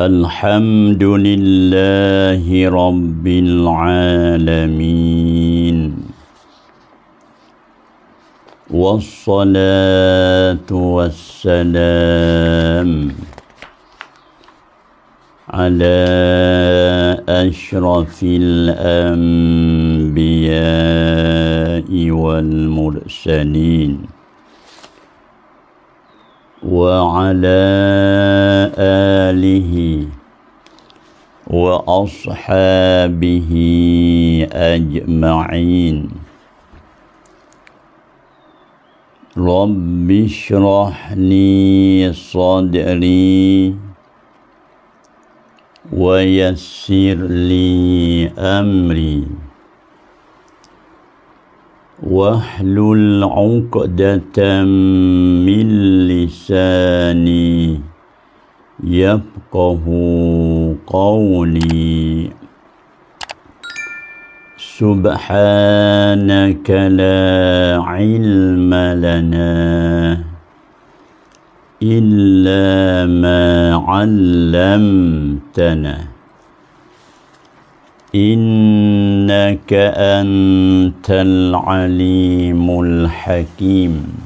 الحمد لله رب العالمين والصلاة والسلام على أشرف الأنبياء والمرسلين وعلى آله وأصحابه أجمعين رب اشرح لي صدري ويسر لي أمري واحلل عقدة من لساني يفقه قولي سبحانك لا علم لنا إلا ما علمتنا إنك أنت العليم الحكيم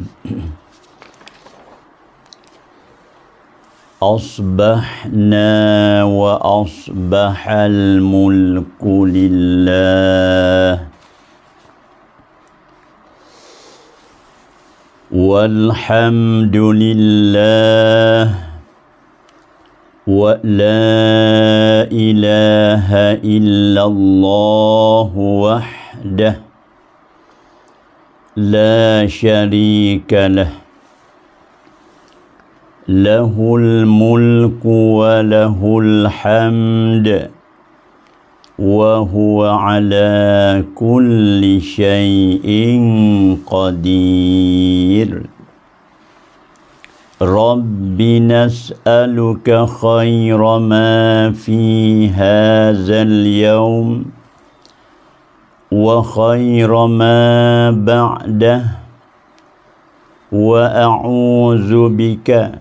أصبحنا وأصبح الملك لله والحمد لله ولا إله إلا الله وحده لا شريك له له الملك وله الحمد وهو على كل شيء قدير رب نسألك خير ما في هذا اليوم وخير ما بعده وأعوذ بك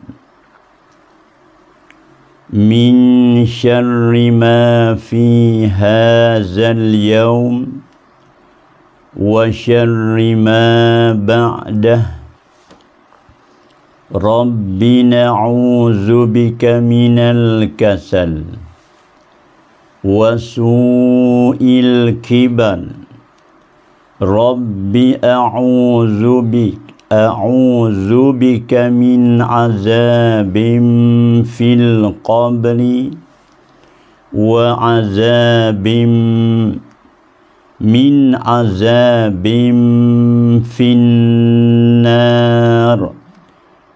من شر ما في هذا اليوم وشر ما بعده رب نعوذ بك من الكسل وسوء الكبر رب أعوذ بك أعوذ بك من عذاب في القبر وعذاب من عذاب في النار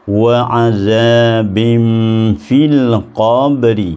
وعذاب في القبر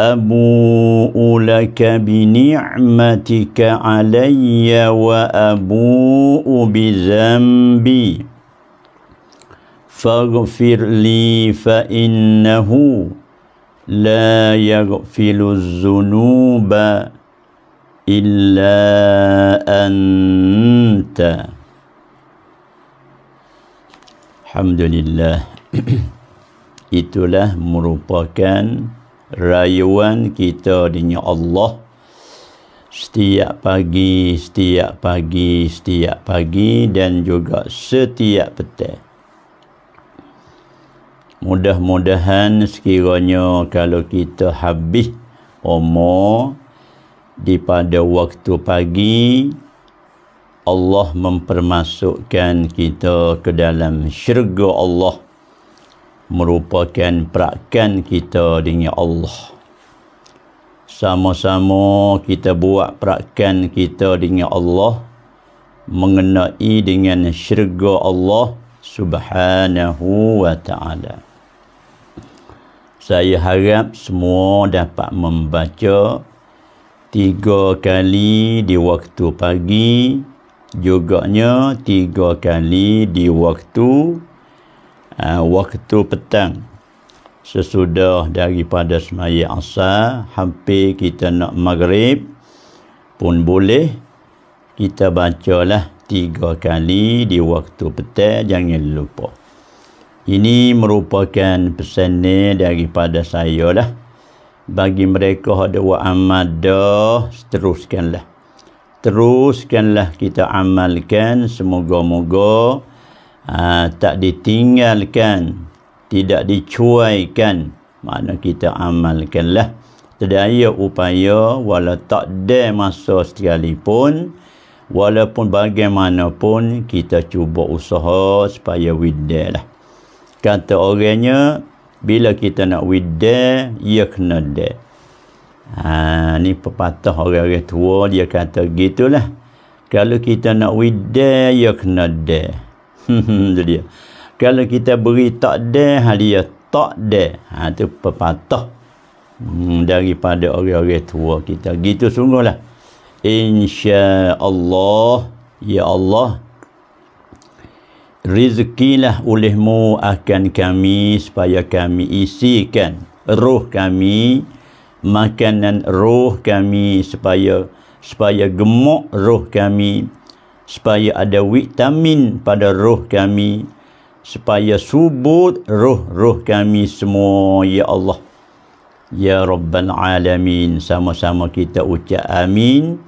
أبوء لك بنعمتك علي وأبوء بذنبي فاغفر لي فإنه لا يغفل الذنوب إلا أنت الحمد لله Itulah merupakan rayuan kita dinya Allah setiap pagi setiap pagi setiap pagi dan juga setiap petang mudah-mudahan sekiranya kalau kita habis umur di pada waktu pagi Allah mempermasukkan kita ke dalam syurga Allah merupakan perakan kita dengan Allah sama-sama kita buat perakan kita dengan Allah mengenai dengan syurga Allah subhanahu wa ta'ala saya harap semua dapat membaca tiga kali di waktu pagi juganya tiga kali di waktu Ah, waktu petang sesudah daripada semaya asar hampir kita nak maghrib pun boleh kita bacalah tiga kali di waktu petang jangan lupa ini merupakan pesan daripada saya lah bagi mereka ada wa amadah teruskanlah teruskanlah kita amalkan semoga-moga aa, ha, tak ditinggalkan tidak dicuaikan mana kita amalkanlah sedaya upaya wala tak ada masa sekalipun walaupun bagaimanapun kita cuba usaha supaya widah lah kata orangnya bila kita nak widah ia kena de ha, ni pepatah orang-orang tua dia kata gitulah kalau kita nak widah ia kena dah jadi kalau kita beri takdir halia takdir ha tu pepatah hmm, daripada orang-orang tua kita gitu sungguhlah insya Allah ya Allah rizkilah olehmu akan kami supaya kami isikan roh kami makanan roh kami supaya supaya gemuk roh kami supaya ada vitamin pada roh kami supaya subur roh-roh kami semua ya Allah ya rabbal alamin sama-sama kita ucap amin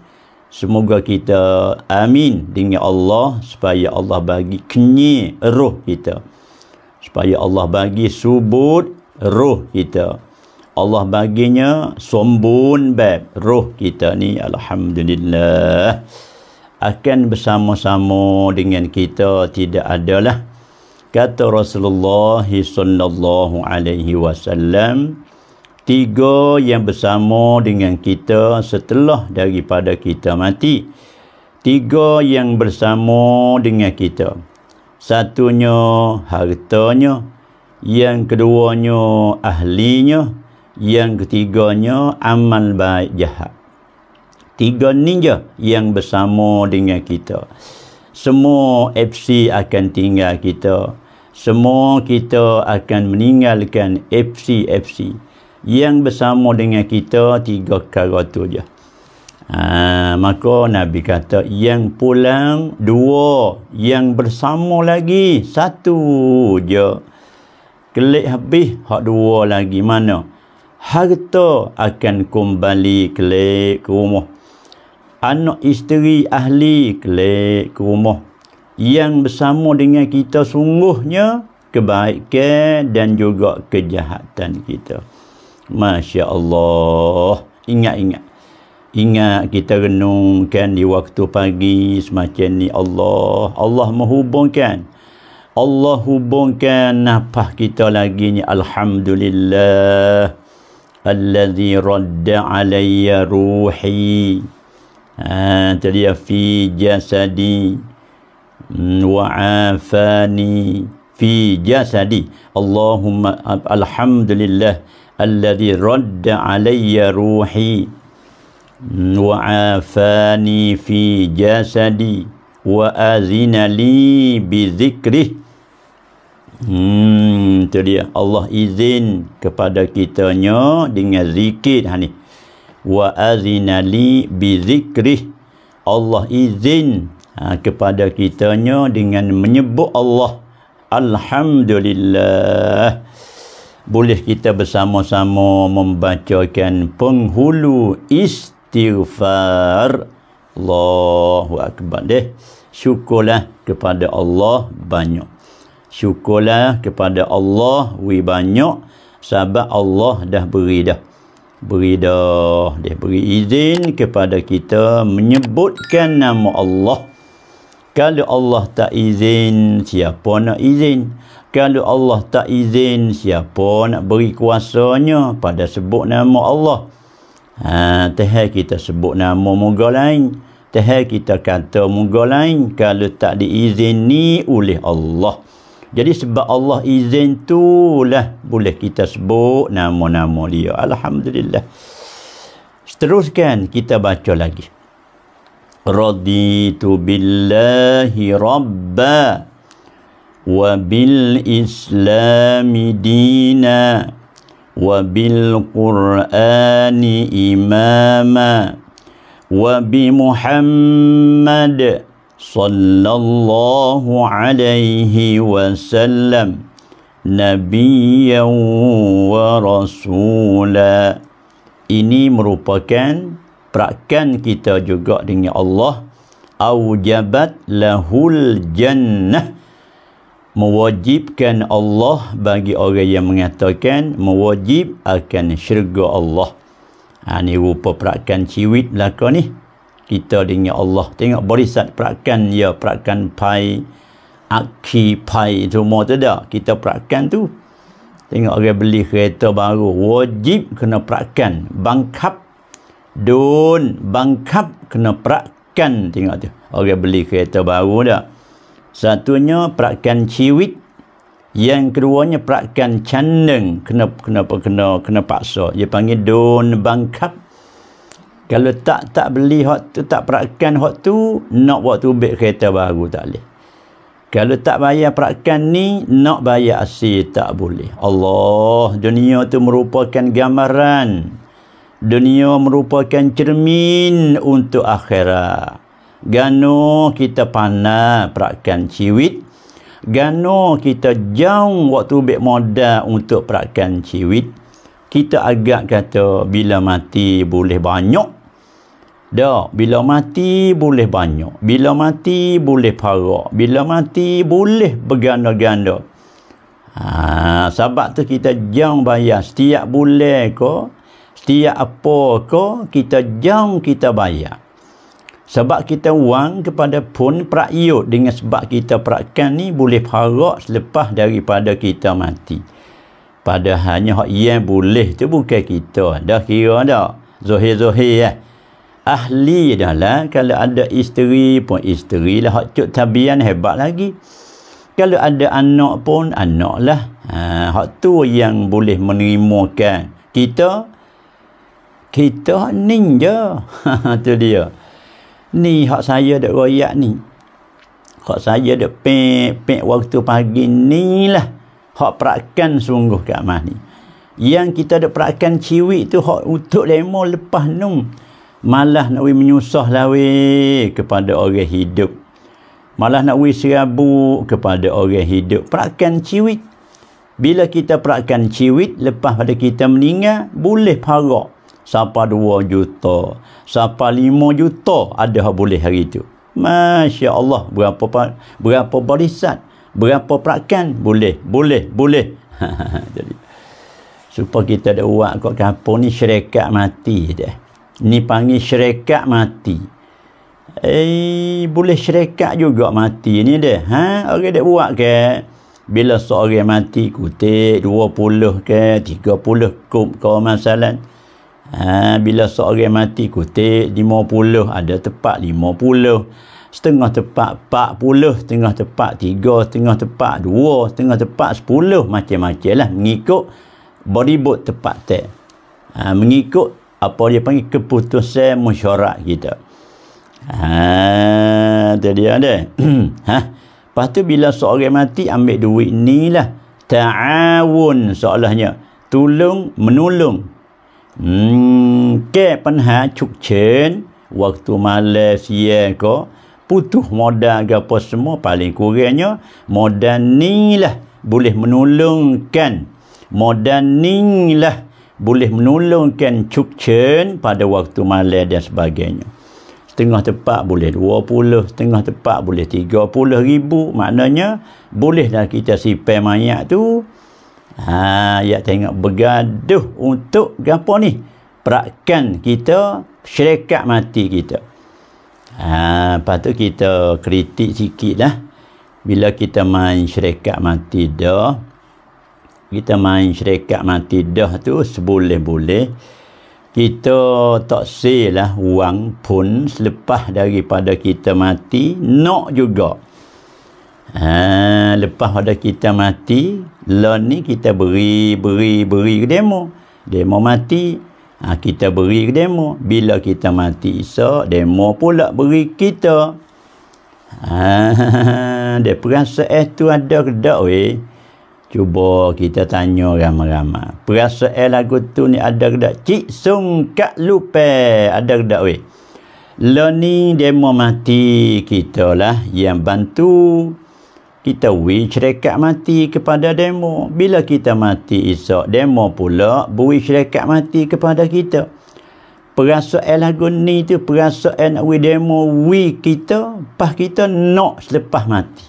semoga kita amin dengan Allah supaya Allah bagi kenyi roh kita supaya Allah bagi subur roh kita Allah baginya sombun bab roh kita ni alhamdulillah akan bersama-sama dengan kita tidak adalah kata Rasulullah sallallahu alaihi wasallam tiga yang bersama dengan kita setelah daripada kita mati tiga yang bersama dengan kita satunya hartanya yang keduanya ahlinya yang ketiganya amal baik jahat tiga ninja yang bersama dengan kita. Semua FC akan tinggal kita. Semua kita akan meninggalkan FC-FC. Yang bersama dengan kita tiga kata tu je. Ha, maka Nabi kata yang pulang dua yang bersama lagi satu je kelik habis hak dua lagi mana harta akan kembali kelik ke rumah anak isteri ahli kelek ke rumah yang bersama dengan kita sungguhnya kebaikan dan juga kejahatan kita Masya Allah ingat-ingat ingat kita renungkan di waktu pagi semacam ni Allah Allah menghubungkan Allah hubungkan nafah kita lagi ni Alhamdulillah Alladhi radda alaya ruhi atliya ha, fi jasadi mm, wa afani fi jasadi Allahumma alhamdulillah alladhi radda alayya ruhi mm, wa afani fi jasadi wa azina li bi zikrih Hmm, itu dia. Allah izin kepada kitanya dengan zikir. Ha, ni wa azinali bizikrih Allah izin ha, kepada kitanya dengan menyebut Allah Alhamdulillah boleh kita bersama-sama membacakan penghulu istighfar Allahu Akbar deh. syukurlah kepada Allah banyak syukurlah kepada Allah we banyak sahabat Allah dah beri dah Beri beridah dia beri izin kepada kita menyebutkan nama Allah kalau Allah tak izin siapa nak izin kalau Allah tak izin siapa nak beri kuasanya pada sebut nama Allah ha, teh kita sebut nama moga lain teh kita kata moga lain kalau tak diizin oleh Allah jadi sebab Allah izin tu lah boleh kita sebut nama-nama dia. Alhamdulillah. Teruskan kita baca lagi. Raditu billahi rabba wa bil Islam dina wa bil qur'ani imama wa bi muhammad sallallahu alaihi wasallam nabiyyan wa rasula ini merupakan perakan kita juga dengan Allah Aujabat lahul jannah mewajibkan Allah bagi orang yang mengatakan mewajib akan syurga Allah ha, ni rupa perakan ciwit belakang ni kita dengan Allah tengok berisat perakan ya perakan pai aki pai semua tu dah kita perakan tu tengok orang beli kereta baru wajib kena perakan bangkap dun bangkap kena perakan tengok tu orang beli kereta baru dah satunya perakan ciwit yang keduanya perakan candeng kena kena kena kena paksa dia panggil dun bangkap kalau tak tak beli hot tu tak perakkan hot tu nak waktu bek kereta baru tak boleh kalau tak bayar perakkan ni nak bayar asli tak boleh Allah dunia tu merupakan gambaran dunia merupakan cermin untuk akhirat gano kita panah perakkan ciwit gano kita jauh waktu bek modal untuk perakkan ciwit kita agak kata bila mati boleh banyak tak. Bila mati boleh banyak. Bila mati boleh parah. Bila mati boleh berganda-ganda. Ha, sebab tu kita jangan bayar. Setiap boleh ko, setiap apa ko kita jangan kita bayar. Sebab kita wang kepada pun perakyut dengan sebab kita perakkan ni boleh parah selepas daripada kita mati. Padahalnya yang boleh tu bukan kita. Dah kira tak? Zohir-zohir ya ahli dah lah. Kalau ada isteri pun isteri lah. Hak cuk tabian hebat lagi. Kalau ada anak pun anak lah. Ha, hak tu yang boleh menerimakan kita. Kita ninja. tu dia. Ni hak saya dah royak ni. Hak saya dah pek, pek waktu pagi ni lah. Hak perakan sungguh kat mah ni. Yang kita dek perakan ciwik tu hak untuk lemah lepas nung malah nak we menyusah lawe kepada orang hidup malah nak we serabut kepada orang hidup perakan ciwit bila kita perakan ciwit lepas pada kita meninggal boleh parak siapa 2 juta siapa 5 juta ada hak boleh hari itu Masya Allah berapa berapa barisan berapa perakan boleh boleh boleh jadi supaya kita ada uang kat kampung ni syarikat mati dah ni panggil syarikat mati eh boleh syarikat juga mati ni dia ha orang dia buat ke bila seorang mati kutik 20 ke 30 kum kau masalah ha bila seorang mati kutik 50 ada tepat 50 setengah tepat 40 setengah tepat 3 setengah tepat 2 setengah tepat 10 macam-macam lah mengikut beribut tepat tak ha, mengikut apa dia panggil keputusan mesyuarat kita. Ha, tu dia ada. ha. Lepas tu bila seorang mati ambil duit ni lah. Ta'awun seolahnya. Tolong, menolong. Hmm, ke penha cuk cen, waktu malas siang ko putuh modal ke apa semua paling kurangnya modal ni lah boleh menolongkan modal ni lah boleh menolongkan cukcen pada waktu malam dan sebagainya setengah tepat boleh 20 setengah tepat boleh 30 ribu maknanya boleh dah kita sipai mayat tu ha, ya tengok bergaduh untuk apa ni perakan kita syarikat mati kita ha, lepas tu kita kritik sikit lah bila kita main syarikat mati dah kita main syarikat mati dah tu seboleh-boleh kita tak silah wang pun selepas daripada kita mati nak juga ha, lepas pada kita mati lah ni kita beri beri beri ke demo demo mati ha, kita beri ke demo bila kita mati so demo pula beri kita ha, dia perasa eh tu ada ke tak weh Cuba kita tanya ramai-ramai. Perasaan lagu tu ni ada ke tak? Cik Sung Kak Lupe. Ada ke tak weh? Learning demo mati kita lah yang bantu kita we syarikat mati kepada demo. Bila kita mati esok demo pula buih syarikat mati kepada kita. Perasaan lagu ni tu perasaan we demo we kita pas kita nak selepas mati.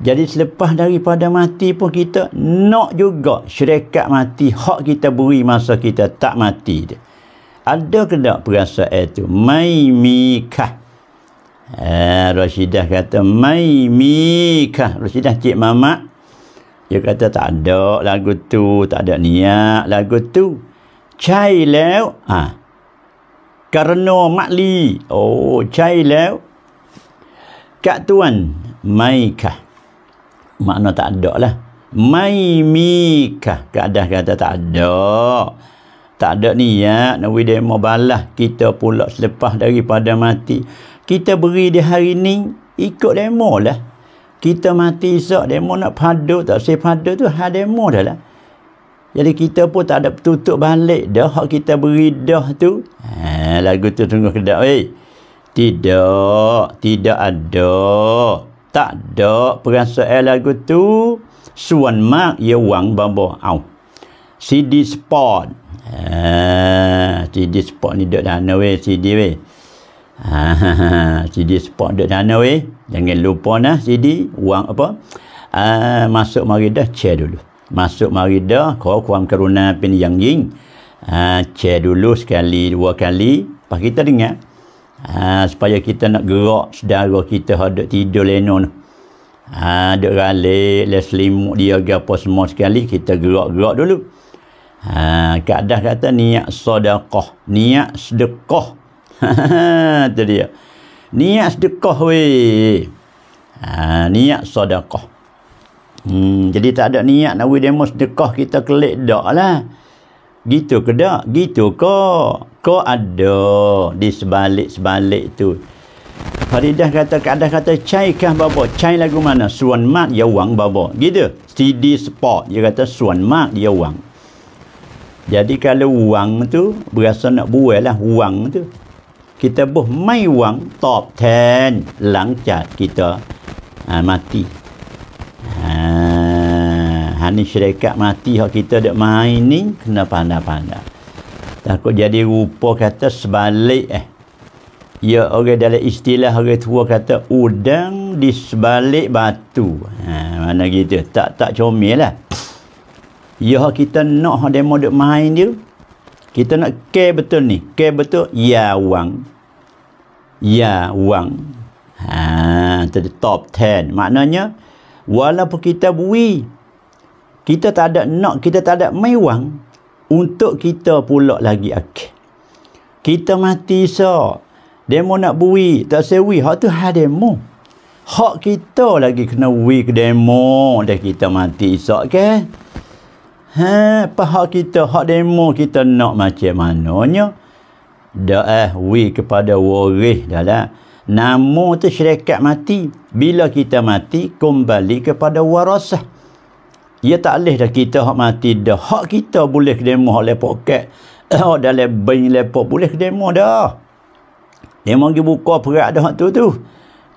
Jadi selepas daripada mati pun kita nak juga syarikat mati hak kita beri masa kita tak mati dia. Ada ke tak perasaan itu? Mai mikah. Eh, Rashidah kata mai mikah. Rashidah Cik Mamak. Dia kata tak ada lagu tu, tak ada niat lagu tu. Cai lew. Ah. Ha. Karena makli. Oh, cai lew. Kak tuan, mai kah makna tak ada lah maimika keadaan kata tak ada tak ada niat nak beri demo balas kita pula selepas daripada mati kita beri dia hari ni ikut dia demo lah kita mati esok dia demo nak padu tak saya padu tu ha demo dah lah jadi kita pun tak ada tutup balik dah hak kita beri dah tu ha, lagu tu tunggu kedap eh tidak tidak ada tak ada perasaan lagu tu suan mak ya wang babo au CD sport ah CD sport ni dak dana we CD we ah CD sport dak dana we jangan lupa nah CD wang apa ah masuk mari dah che dulu masuk mari dah kau kuam karuna pin yang jing ah che dulu sekali dua kali pas kita dengar Ha, supaya kita nak gerak saudara kita hadut tidur leno ni. Ha, duk ralik, le selimut dia ke apa semua sekali, kita gerak-gerak dulu. Ha, kadah kata niat sedekah. Niat sedekah. Itu dia. Niat sedekah weh. Ha, niat sedekah. Hmm, jadi tak ada niat nak weh demo sedekah kita kelik tak lah. Gitu ke tak? Gitu ke? Kau ada di sebalik-sebalik tu. Faridah kata, ada kata, cai kah bapa? Cai lagu mana? Suan mak ya wang bapa. Gitu. CD spot Dia kata, suan mak ya wang. Jadi kalau wang tu, berasa nak buat lah wang tu. Kita boh mai wang, top 10 langcat kita ha, mati. Haa ni syarikat mati hak kita dak main ni kena pandang pandai Takut jadi rupa kata sebalik eh. Ya orang dalam istilah orang tua kata udang di sebalik batu. Ha mana gitu tak tak comel lah. Ya kita nak hak demo dak main dia. Kita nak care betul ni. Care betul ya wang. Ya wang. Ha tu top 10. Maknanya walaupun kita bui kita tak ada nak kita tak ada mewang untuk kita pula lagi akhir kita mati so demo nak bui tak sewi hak tu ha demo hak kita lagi kena bui ke demo dah kita mati so ke ha apa hak kita hak demo kita nak macam mananya dah eh wui kepada waris dah lah nama tu syarikat mati bila kita mati kembali kepada warasah ia tak boleh dah kita hak mati dah hak kita boleh ke demo oleh poket eh dalam bayi lepak boleh ke demo dah demo pergi buka perak dah hak tu tu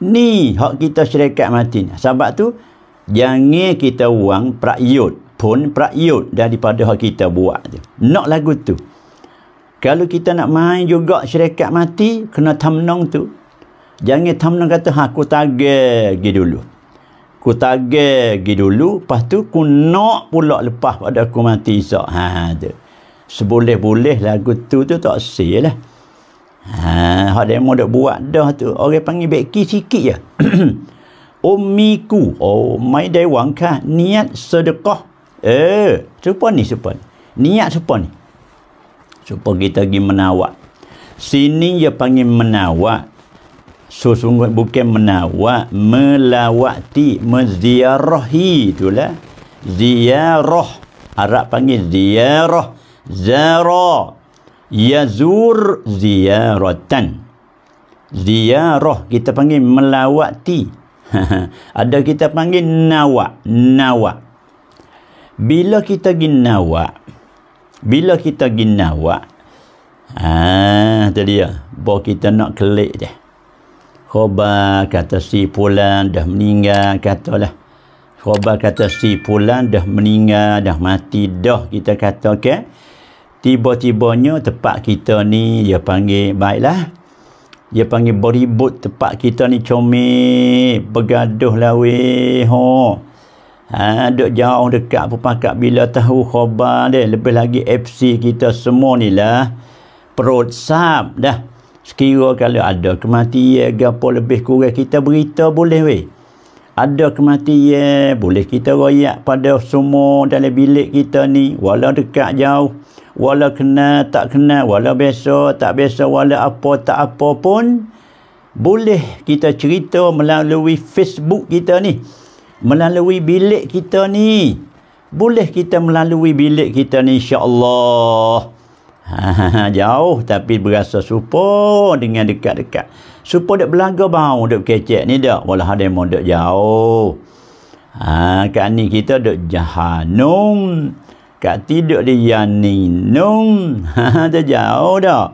ni hak kita syarikat mati sebab tu jangan kita uang prakyut pun prakyut daripada hak kita buat tu nak lagu tu kalau kita nak main juga syarikat mati kena tamnong tu jangan tamnong kata ha, aku tagih gitu dulu ku tagih pergi dulu lepas tu ku nak pula lepas pada ku mati isyak ha, tu seboleh-boleh lagu tu tu tak sih lah ha, hak demo dah buat dah tu orang panggil beki sikit je umiku oh my day one kah niat sedekah eh supa ni supa ni niat supa ni supa kita pergi menawak sini dia panggil menawak sesungguhnya bukan menawak melawati meziarahi itulah ziarah Arab panggil ziarah zara yazur ziaratan ziarah kita panggil melawati ada kita panggil nawak nawak bila kita gin ginawak bila kita gin ginawak ah tadi ya bo kita nak klik dah Khobar kata si pulan dah meninggal katalah Khobar kata si pulan dah meninggal dah mati dah kita kata okay? tiba-tibanya tempat kita ni dia panggil baiklah dia panggil beribut tempat kita ni comel bergaduh lah weh ho ha, jauh dekat pun pakat bila tahu khobar dia lebih lagi FC kita semua ni lah perut sab dah sekira kalau ada kematian eh, apa lebih kurang kita berita boleh weh ada kematian eh, boleh kita royak pada semua dalam bilik kita ni wala dekat jauh wala kena tak kena wala biasa tak biasa wala apa tak apa pun boleh kita cerita melalui Facebook kita ni melalui bilik kita ni boleh kita melalui bilik kita ni insya Allah Ha, jauh tapi berasa supo dengan dekat-dekat. Supo dek belaga bau dek kecek ni dak. Walah ada yang dek jauh. Ha kat ni kita dek jahanum. Kat tidak di yani nun. Ha dia jauh dak.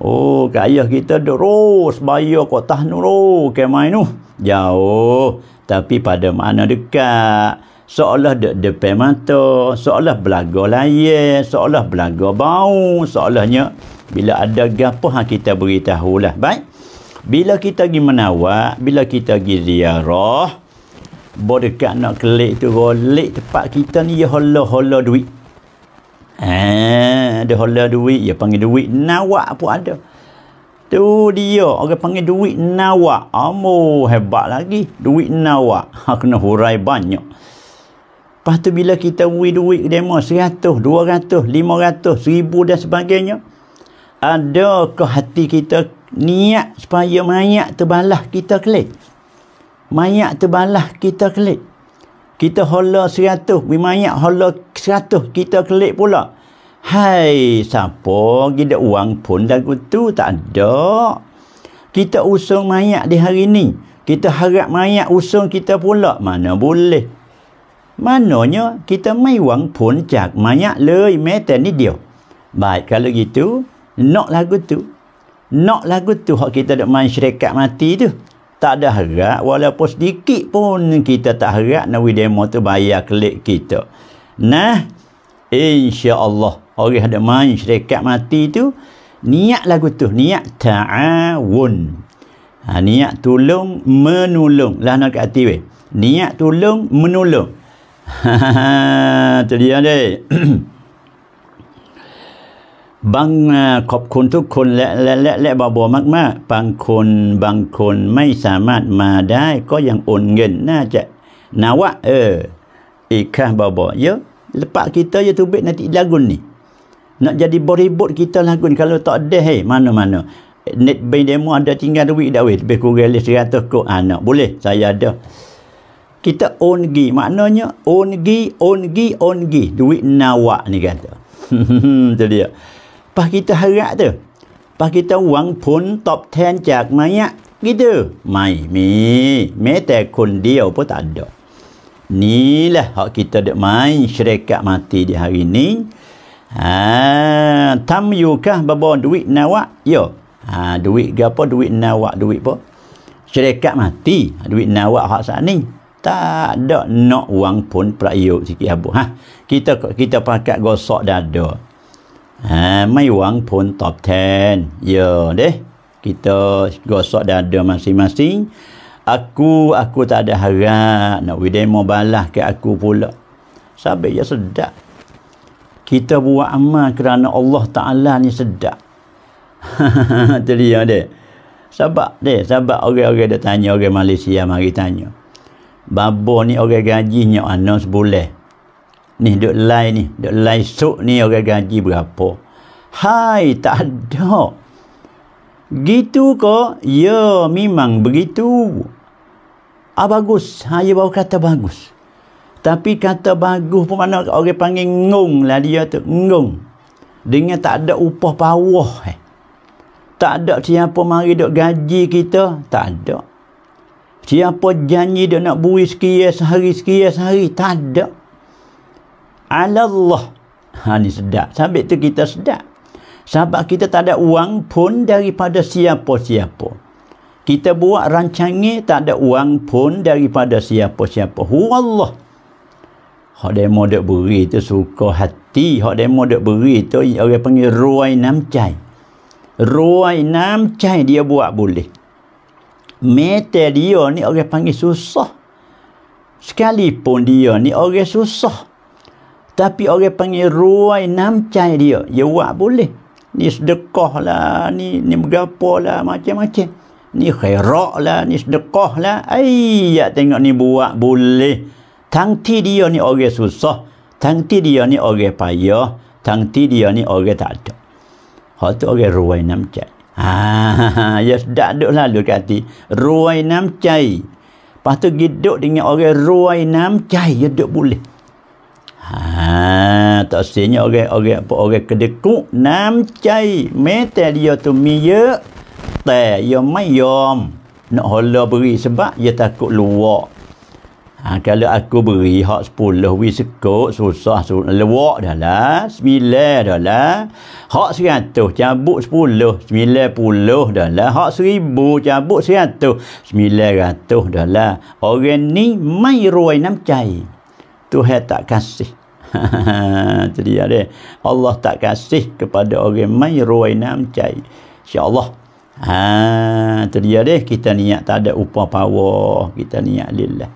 Oh, kat ayah kita dek ros bayo kota nuru ke mai nu. Jauh tapi pada mana dekat seolah dek depan mata, seolah belaga layar, seolah belaga bau, seolahnya bila ada gapo ha, kita beritahu lah baik. Bila kita pergi menawak, bila kita pergi ziarah, berdekat nak kelik tu, kelik tempat kita ni, ya hola-hola duit. Eh, ada hola duit, ya panggil duit, nawak pun ada. Tu dia, orang panggil duit nawak. amoh hebat lagi. Duit nawak. Ha, kena hurai banyak. Lepas tu bila kita beri duit ke demo 100, 200, 500, 1000 dan sebagainya. ada ke hati kita niat supaya mayat terbalah kita kelik? Mayat terbalah kita kelik. Kita hola 100, beri mayat hola 100, kita kelik pula. Hai, siapa kita uang pun lagu tu tak ada. Kita usung mayat di hari ni. Kita harap mayat usung kita pula. Mana boleh. Manonya kita mai wang pun jak banyak lei mete ni Baik kalau gitu, nak lagu tu. Nak lagu tu kita dak main mati tu. Tak ada harap walaupun sedikit pun kita tak harap Nah, insya-Allah orang dak main syarikat mati tu niat lagu tu, niat ta'awun. Ha, niat tolong menolong lah nak kat niat tolong menolong เจริญได้บางขอบคุณทุกคนและและและและบอบอมากมากบางคนบางคนไม่สามารถมาได้ก็ยังโอนเงินน่าจะนาวะเอออีกค่บอบอเยอะลปะกิตาเยตุเบตนาติลากุนนี่นักจะดีบริบทกิตาลากุนคาลตอดเดให้มานมานเน็ตเบเดมอันเดทิงกันวิดาวิดเบกูเกลิสกันตุกอันนะบุเลสายาเด้อ kita own gi maknanya own gi own gi own gi duit nawak ni kata tu dia pas kita harap tu pas kita wang pun top 10 jak mayak gitu mai mi mete kun dia pun tak ada inilah hak kita dek main syarikat mati di hari ni ha tam yukah babo duit nawak yo ha duit gapo duit nawak duit apa syarikat mati duit nawak hak saat ni tak ada nak wang pun perayuk sikit abu ha kita kita pakat gosok dada ha mai wang pun top 10 ya deh kita gosok dada masing-masing aku aku tak ada harap nak we demo balas ke aku pula sabe ya sedap kita buat amal kerana Allah Taala ni sedap tu deh sebab deh sebab orang-orang dia tanya orang Malaysia mari tanya babo ni orang gaji nya ana sebulan ni duk lain ni duk lain sok ni orang gaji berapa hai tak ada gitu ko ya memang begitu ah bagus saya ha, bawa kata bagus tapi kata bagus pun mana orang panggil ngung lah dia tu ngung dengan tak ada upah pawah eh. tak ada siapa mari duk gaji kita tak ada Siapa janji dia nak bui sekian sehari, sekian sehari. Tak ada. Alallah. Ha, ni sedap. Sambil tu kita sedap. Sebab kita tak ada uang pun daripada siapa-siapa. Kita buat rancangnya tak ada uang pun daripada siapa-siapa. Hu Allah. Hak demo dak beri tu suka hati. Hak demo dak beri tu orang panggil ruai namcai. Ruai namcai dia buat boleh meter dia ni orang panggil susah. Sekalipun dia ni orang susah. Tapi orang panggil ruai namcai dia. Ya buat boleh. Ni sedekah lah. Ni, ni berapa lah. Macam-macam. Ni khairak lah. Ni sedekah lah. Ayat tengok ni buat boleh. Tangti dia ni orang susah. Tangti dia ni orang payah. Tangti dia ni orang tak ada. Hal tu orang ruai namcai. Ha, ya dak duk lalu kat hati. Ruai nam cai. Lepas tu giduk dengan orang ruai nam cai ya duk boleh. Ha, tak sinya orang-orang apa orang kedekuk nam cai. Mete dia tu miye. Tak, ya mai yom. Nak hola beri sebab dia takut luak. Ha, kalau aku beri hak 10 wis sekok susah su lewak dah lah 9 dah lah hak 100 cabut 10 90 dah lah hak 1000 cabut 100 900 dah lah orang ni mai ruai nam cai tu hak tak kasih jadi ada Allah tak kasih kepada orang mai ruai nam cai insyaallah ha tu dia deh kita niat tak ada upah power kita niat lillah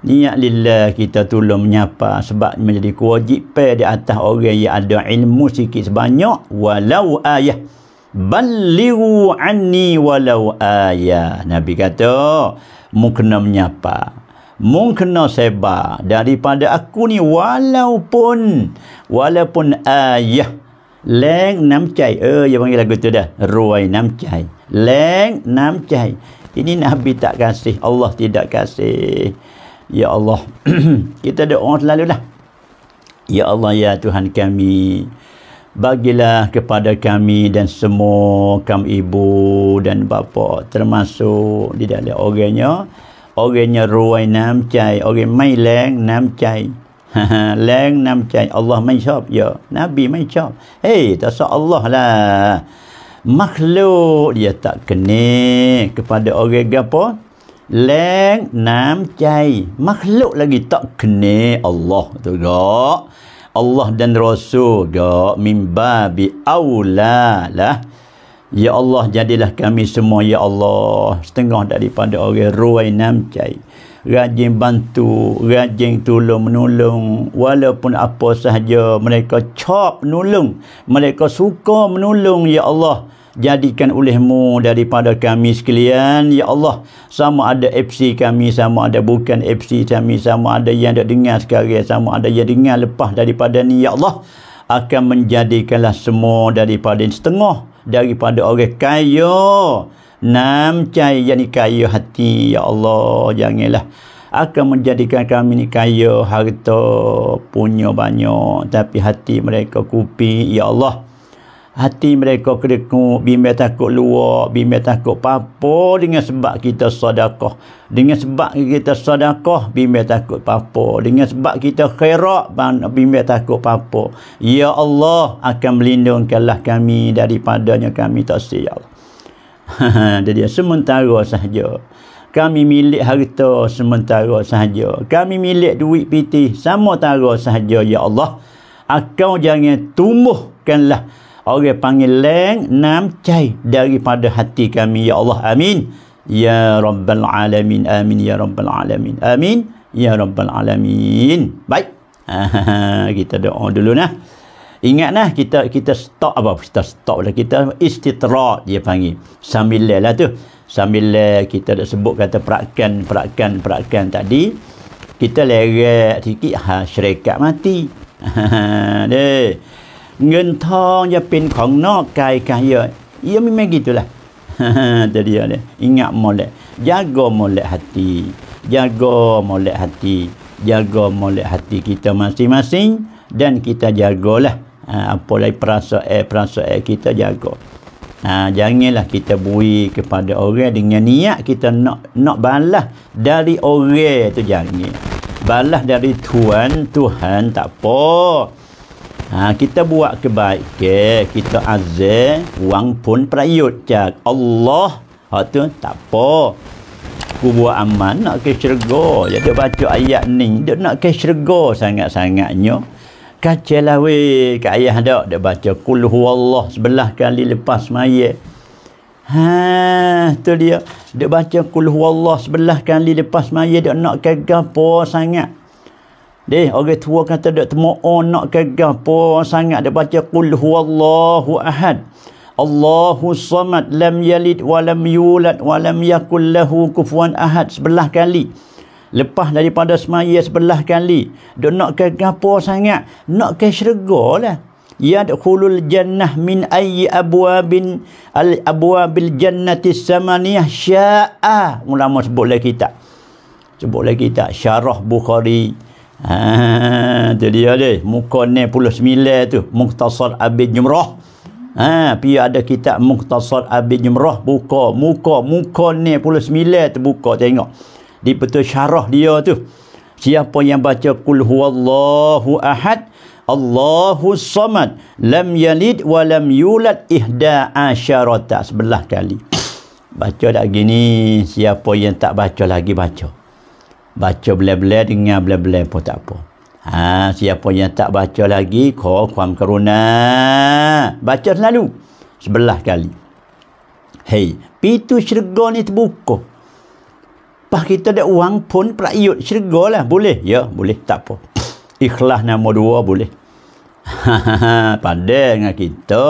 niat lillah kita tolong menyapa sebab menjadi kewajipan di atas orang yang ada ilmu sikit sebanyak walau ayah balliru anni walau ayah Nabi kata mungkin menyapa mungkin sebar daripada aku ni walaupun walaupun ayah leng nam cai eh ya panggil lagu tu dah ruai nam cai leng nam cai ini nabi tak kasih Allah tidak kasih Ya Allah, kita doa selalu lah. Ya Allah, Ya Tuhan kami, bagilah kepada kami dan semua kami ibu dan bapa termasuk di dalam orangnya orangnya ruai nam cai orang mai leng nam cai leng nam cai Allah mai syab ya nabi mai syab hey tasa Allah lah makhluk dia tak kenik kepada orang gapo leng nam chay makhluk lagi tak kene Allah tu gak Allah dan Rasul gak mimba bi aula lah Ya Allah jadilah kami semua Ya Allah setengah daripada orang ruai nam chay rajin bantu rajin tolong menolong walaupun apa sahaja mereka cop menolong mereka suka menolong Ya Allah jadikan olehmu daripada kami sekalian ya Allah sama ada FC kami sama ada bukan FC kami sama ada yang dah dengar sekarang sama ada yang dengar lepas daripada ni ya Allah akan menjadikanlah semua daripada ini. setengah daripada orang kaya nam cai yang kaya hati ya Allah janganlah akan menjadikan kami ni kaya harta punya banyak tapi hati mereka kupi ya Allah hati mereka kereku bimbing takut luar bimbing takut papa dengan sebab kita sadakah dengan sebab kita sadakah bimbing takut papa dengan sebab kita khairak bimbing takut papa ya Allah akan melindungkanlah kami daripadanya kami tak sia jadi sementara sahaja kami milik harta sementara sahaja kami milik duit piti sama tara sahaja ya Allah akau jangan tumbuhkanlah orang panggil lang nam cai daripada hati kami ya Allah amin ya rabbal alamin amin ya rabbal alamin amin ya rabbal alamin baik kita doa dulu nah Ingat nah kita kita stop apa kita stop lah. kita istitra dia panggil sambil lah tu sambil kita dah sebut kata perakan perakan perakan tadi kita leret sikit ha syarikat mati ha เงินทองจะเป็นของนอกกายกายเยอะยังไม่แม่กิตุละเดียวเลยอิงะมอเลยยากโกมอเลหัตติยากโกมอเลหัตติยากโกมอเลหัตติกิตามาซิมาซิง dan kita jaga lah ha, apa lagi perasaan eh, perasaan eh, kita jaga ha, janganlah kita bui kepada orang dengan niat kita nak nak balas dari orang tu jangan balas dari tuan Tuhan tak apa Ha, kita buat kebaikan, kita azir, wang pun perayut cak. Allah, hak tu tak apa. Ku buat aman nak ke syurga. Ya dia baca ayat ni, dia nak ke syurga sangat-sangatnya. Kacalah weh, kat ayah dak dia baca kulhu Allah sebelah kali lepas mayat. Ha, tu dia. Dia baca kulhu Allah sebelah kali lepas mayat dia nak ke gapo sangat. Deh, orang tua kata dak temu oh, nak gagah po sangat dia baca qul huwallahu ahad. Allahu samad lam yalid wa lam yulad wa lam yakul lahu kufuwan ahad sebelah kali. Lepas daripada semaya sebelah kali, dak nak gagah po sangat, nak ke syurga lah. Yadkhulul jannah min ayyi abwabin al abwabil jannati samaniyah syaa. Ulama sebut kita, tak? kita, lagi Syarah Bukhari. Ha, tu dia ni muka 99 tu Muktasar Abid Jumrah ha pi ada kitab Muktasar Abid Jumrah buka muka muka ni 99 tu buka tengok di betul syarah dia tu siapa yang baca kul huwallahu ahad Allahu samad lam yalid wa lam yulad ihda asyarata sebelah kali baca dah gini siapa yang tak baca lagi baca baca bela-bela dengan bela-bela pun tak apa ha, siapa yang tak baca lagi kau kuam kerana baca selalu sebelah kali hei pintu syurga ni terbuka pas kita ada uang pun perayut syurga lah boleh ya boleh tak apa ikhlas nama dua boleh pandai dengan kita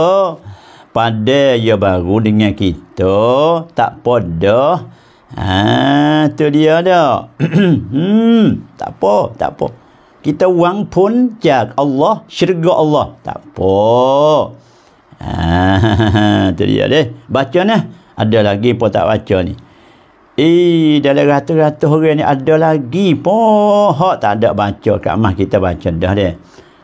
pandai ya baru dengan kita tak podoh dah Ha, tu dia dah. hmm, tak apa, tak apa. Kita wang pun jak Allah, syurga Allah. Tak apa. Ha, tu dia deh. Baca nah. Ada lagi pun tak baca ni. Eh, dalam ratus-ratus orang ni ada lagi pun. Hak tak ada baca. Kak Mah kita baca dah deh.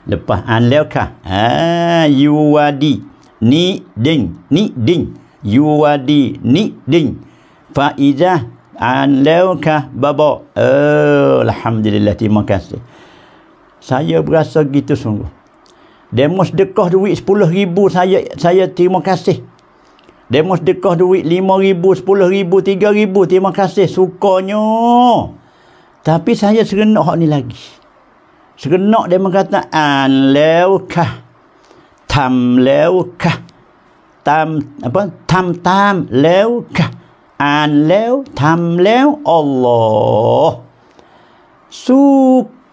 Lepas anlewkah. Ha, yuwadi. Ni ding. Ni ding. Yuwadi. Ni Ni ding faizah anlauka ah, babo oh, alhamdulillah terima kasih saya berasa gitu sungguh demo sedekah duit ribu, saya saya terima kasih demo sedekah duit ribu, ribu, 10000 ribu, terima kasih sukanya tapi saya serenak hak ni lagi serenak dia mengatakan anlauka tamlauka tam apa tam tam leukah อ่านแล้วทำแล้วอัลลอฮ์สุ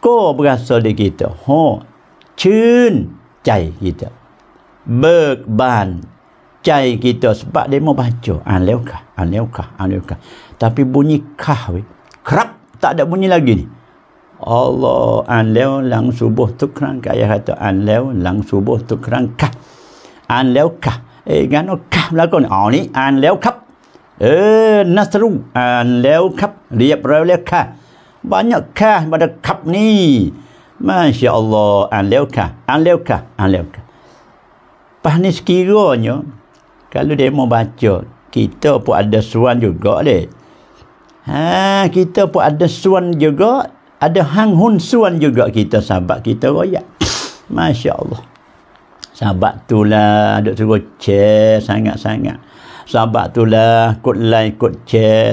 ก็ประสดกิจฮอชื่นใจกิจเบิกบานใจกิจสปะเดโมบาจอ่านแล้วค่ะอ่านแล้วค่ะอ่านแล้วค่ะแต่บุญิค่ะเวครับตาดบุญิ lagi นี่อัลลอฮ์อ่านแล้วหลังสุบฮ์ทุกครั้งกายะฮะตัวอ่านแล้วหลังสุบฮ์ทุกครั้งค่ะอ่านแล้วค่ะเอ้ยงั้นก็ค่ะแล้วก็อ๋อนี่อ่านแล้วครับเออนัสรุอ่านแล้วครับเรียบร้อยแล้วค่ะบัญญัติค่ะบัญญัติครับนี่มาชาอัลลอฮ์อ่านแล้วค่ะอ่านแล้วค่ะอ่านแล้วค่ะปานิสกิโรเนาะกาลูเดมอบาจอกิโตปุอัดเดสวนยูก็เลยฮะกิโตปุอัดเดสวนยูก็ ada hang hun suan juga kita sahabat kita raya masya Allah sahabat tu lah duk suruh cek sangat-sangat sebab itulah kut lain kut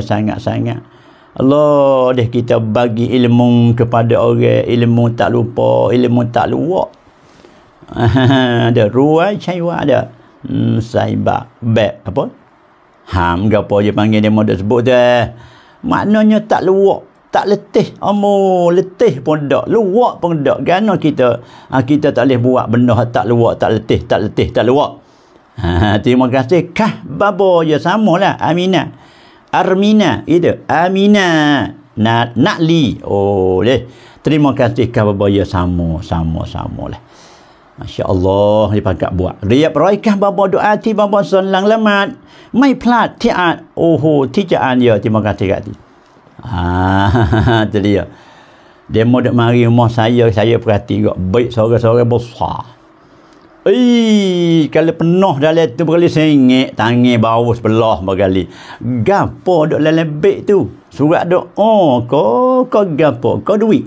sangat-sangat Allah deh kita bagi ilmu kepada orang ilmu tak lupa ilmu tak luak ada ruai cahaya ada hmm, saibak bet apa ham gapo je panggil dia mode sebut tu eh maknanya tak luak tak letih amo letih pun dak luak pun dak gano kita ah, kita tak boleh buat benda tak luak tak letih tak letih tak luak Ha, terima kasih. Kah babo ya sama lah. Aminah, Armina. Itu. Aminah, Na, Nakli. Oh, leh. Terima kasih. Kah babo ya sama. Sama, sama lah. Masya Allah. Dia pangkat buat. Riap roi kah babo doa ti babo senang lemat. Mai plat tiat. Oh, ho, tijaan ya. Terima kasih kat ti. Ah, itu dia. Dia mau dek mari rumah saya. Saya perhati juga. Baik sore-sore besar. Ei, kalau penuh dah dalam tu berkali sengit, tangi bau sebelah berkali. Gapo dok dalam beg tu? Surat dok oh, ko ko gapo, ko duit.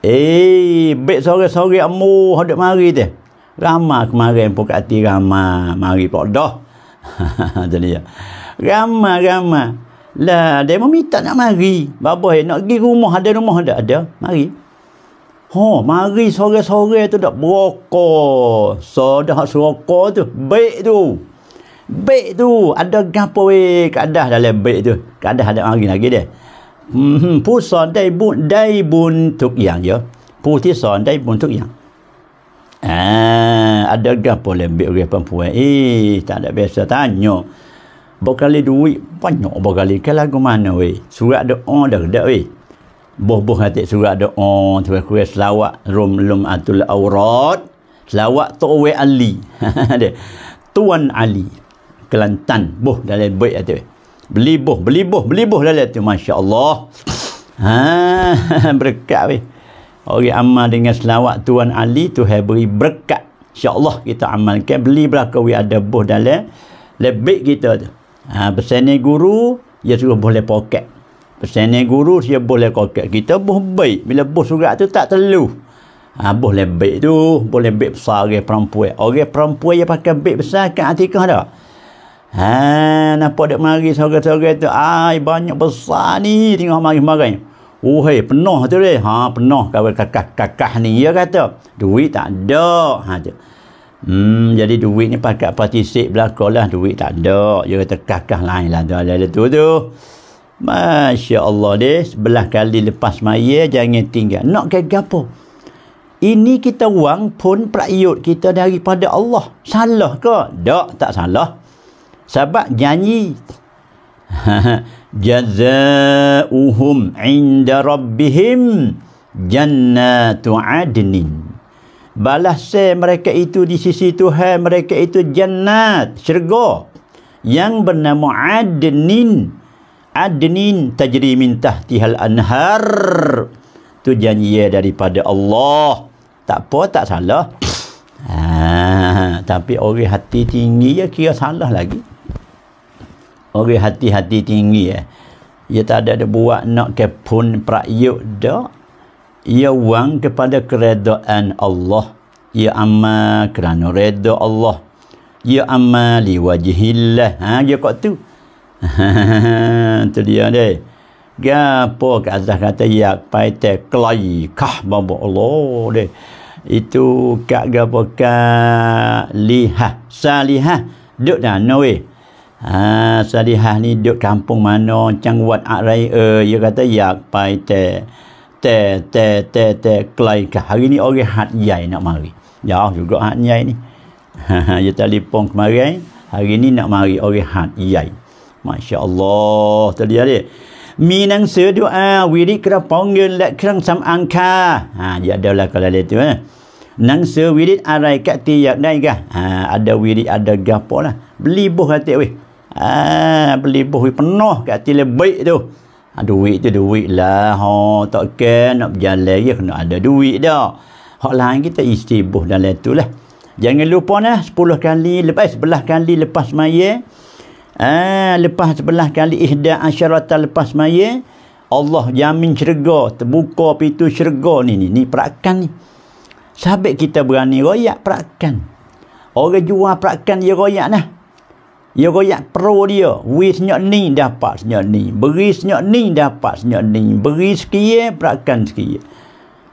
Eh, beg sore-sore amu hadap mari teh. Rama kemarin pun kat Rama, mari pak dah. Jadi ya. Rama, Rama. Lah, dia meminta nak mari. Babah nak pergi rumah ada rumah ada ada. Mari. Ho, mari sore-sore tu dah berokor. So, dah serokor tu. Baik tu. Baik tu. Ada gapa weh. Kadah dalam baik tu. Kadah ada mari lagi dia. Hmm, pusat dai bun dai bun tuk yang ya. Puti son dai bun tuk yang. Ah, ada gapo le ambil orang perempuan. Eh, tak ada biasa tanya. Bekali duit banyak bekali ke lagu mana weh? Surat doa dah dah weh. Boh boh hati surat ada on tu aku selawat rum lum atul aurat selawat tu ali tuan ali kelantan Boh dalam baik tu beli buh beli buh beli buh dalam tu masya-Allah ha berkat we orang amal dengan selawat tuan ali tu hai beri berkat insya kita amalkan beli belaka we ada boh dalam lebih kita tu ha besenai guru dia suruh boleh poket Pesan guru dia boleh kokek kita boh baik. Bila boh juga tu tak terlalu. Ha, boleh baik tu. Boleh baik besar orang perempuan. Orang perempuan yang pakai baik besar kan atikah dah. Ha, nampak dia mari seorang-seorang tu. Ai banyak besar ni tengok mari-mari. Oh hey penuh tu dia. Ha, penuh kawan kakak-kakak ni. Dia kata, duit tak ada. Ha, tu. Hmm, jadi duit ni pakai partisip belakang lah. Duit tak ada. Dia kata kakak lain lah. Dia lah tu tu. tu. Masya Allah dia sebelah kali lepas maya jangan tinggal. Nak ke apa? Ini kita uang pun prayut kita daripada Allah. Salah ke? Tak, tak salah. Sebab janji. Jazauhum inda rabbihim jannatu adnin. Balas mereka itu di sisi Tuhan mereka itu jannat syurga yang bernama adnin adnin tajri min tahtihal anhar tu janji daripada Allah tak apa tak salah ha, tapi orang hati tinggi ya kira salah lagi orang hati-hati tinggi ya ia ya, tak ada buat nak ke pun prayuk dah ia ya, wang kepada keredaan Allah ia ya, amal kerana reda Allah ia amal li wajihillah ha, dia kata tu tu dia ni gapo kat atas kata yak pai te klai kah babo Allah de itu kat gapo ka liha salihah duk dah noe ha salihah ni duk kampung mana cangwat arai e ya kata yak pai te te te te te klai kah hari ni orang hat yai nak mari jauh ya, juga hat yai ni ha ya telefon kemarin hari ni nak mari orang hat yai มาชาอัลลอฮ์ตะเดียดิมีหนังสือดูอาวีริกระป๋องเงินและเครื่องสําอางคาอ่าอย่าเดาละก็ละเลยตัวหนังสือวีริอะไรกะตีอยากได้กะอ่าอัดวีริอัดกระป๋องละบลีบุฮะเตะเว้ยอ่าบลีบุฮิปนอกะตีเลยเบยตัวอัดวีตัวดูวีละฮอตอกแกนับยาเลยกันอัดดูวีดอกฮอลางกิตอิสติบุฮ์ดันเลตัวละ Jangan lupa nah, 10 kali lepas, 11 kali lepas maya, Ah, lepas sebelah kali ihda asyaratan lepas maya Allah jamin syurga terbuka pintu syurga ni ni ni perakan ni sabit kita berani royak perakan orang jual perakan dia royak nah dia royak pro dia wi senyak ni dapat senyak ni beri senyak ni dapat senyak ni beri sekian perakan sekian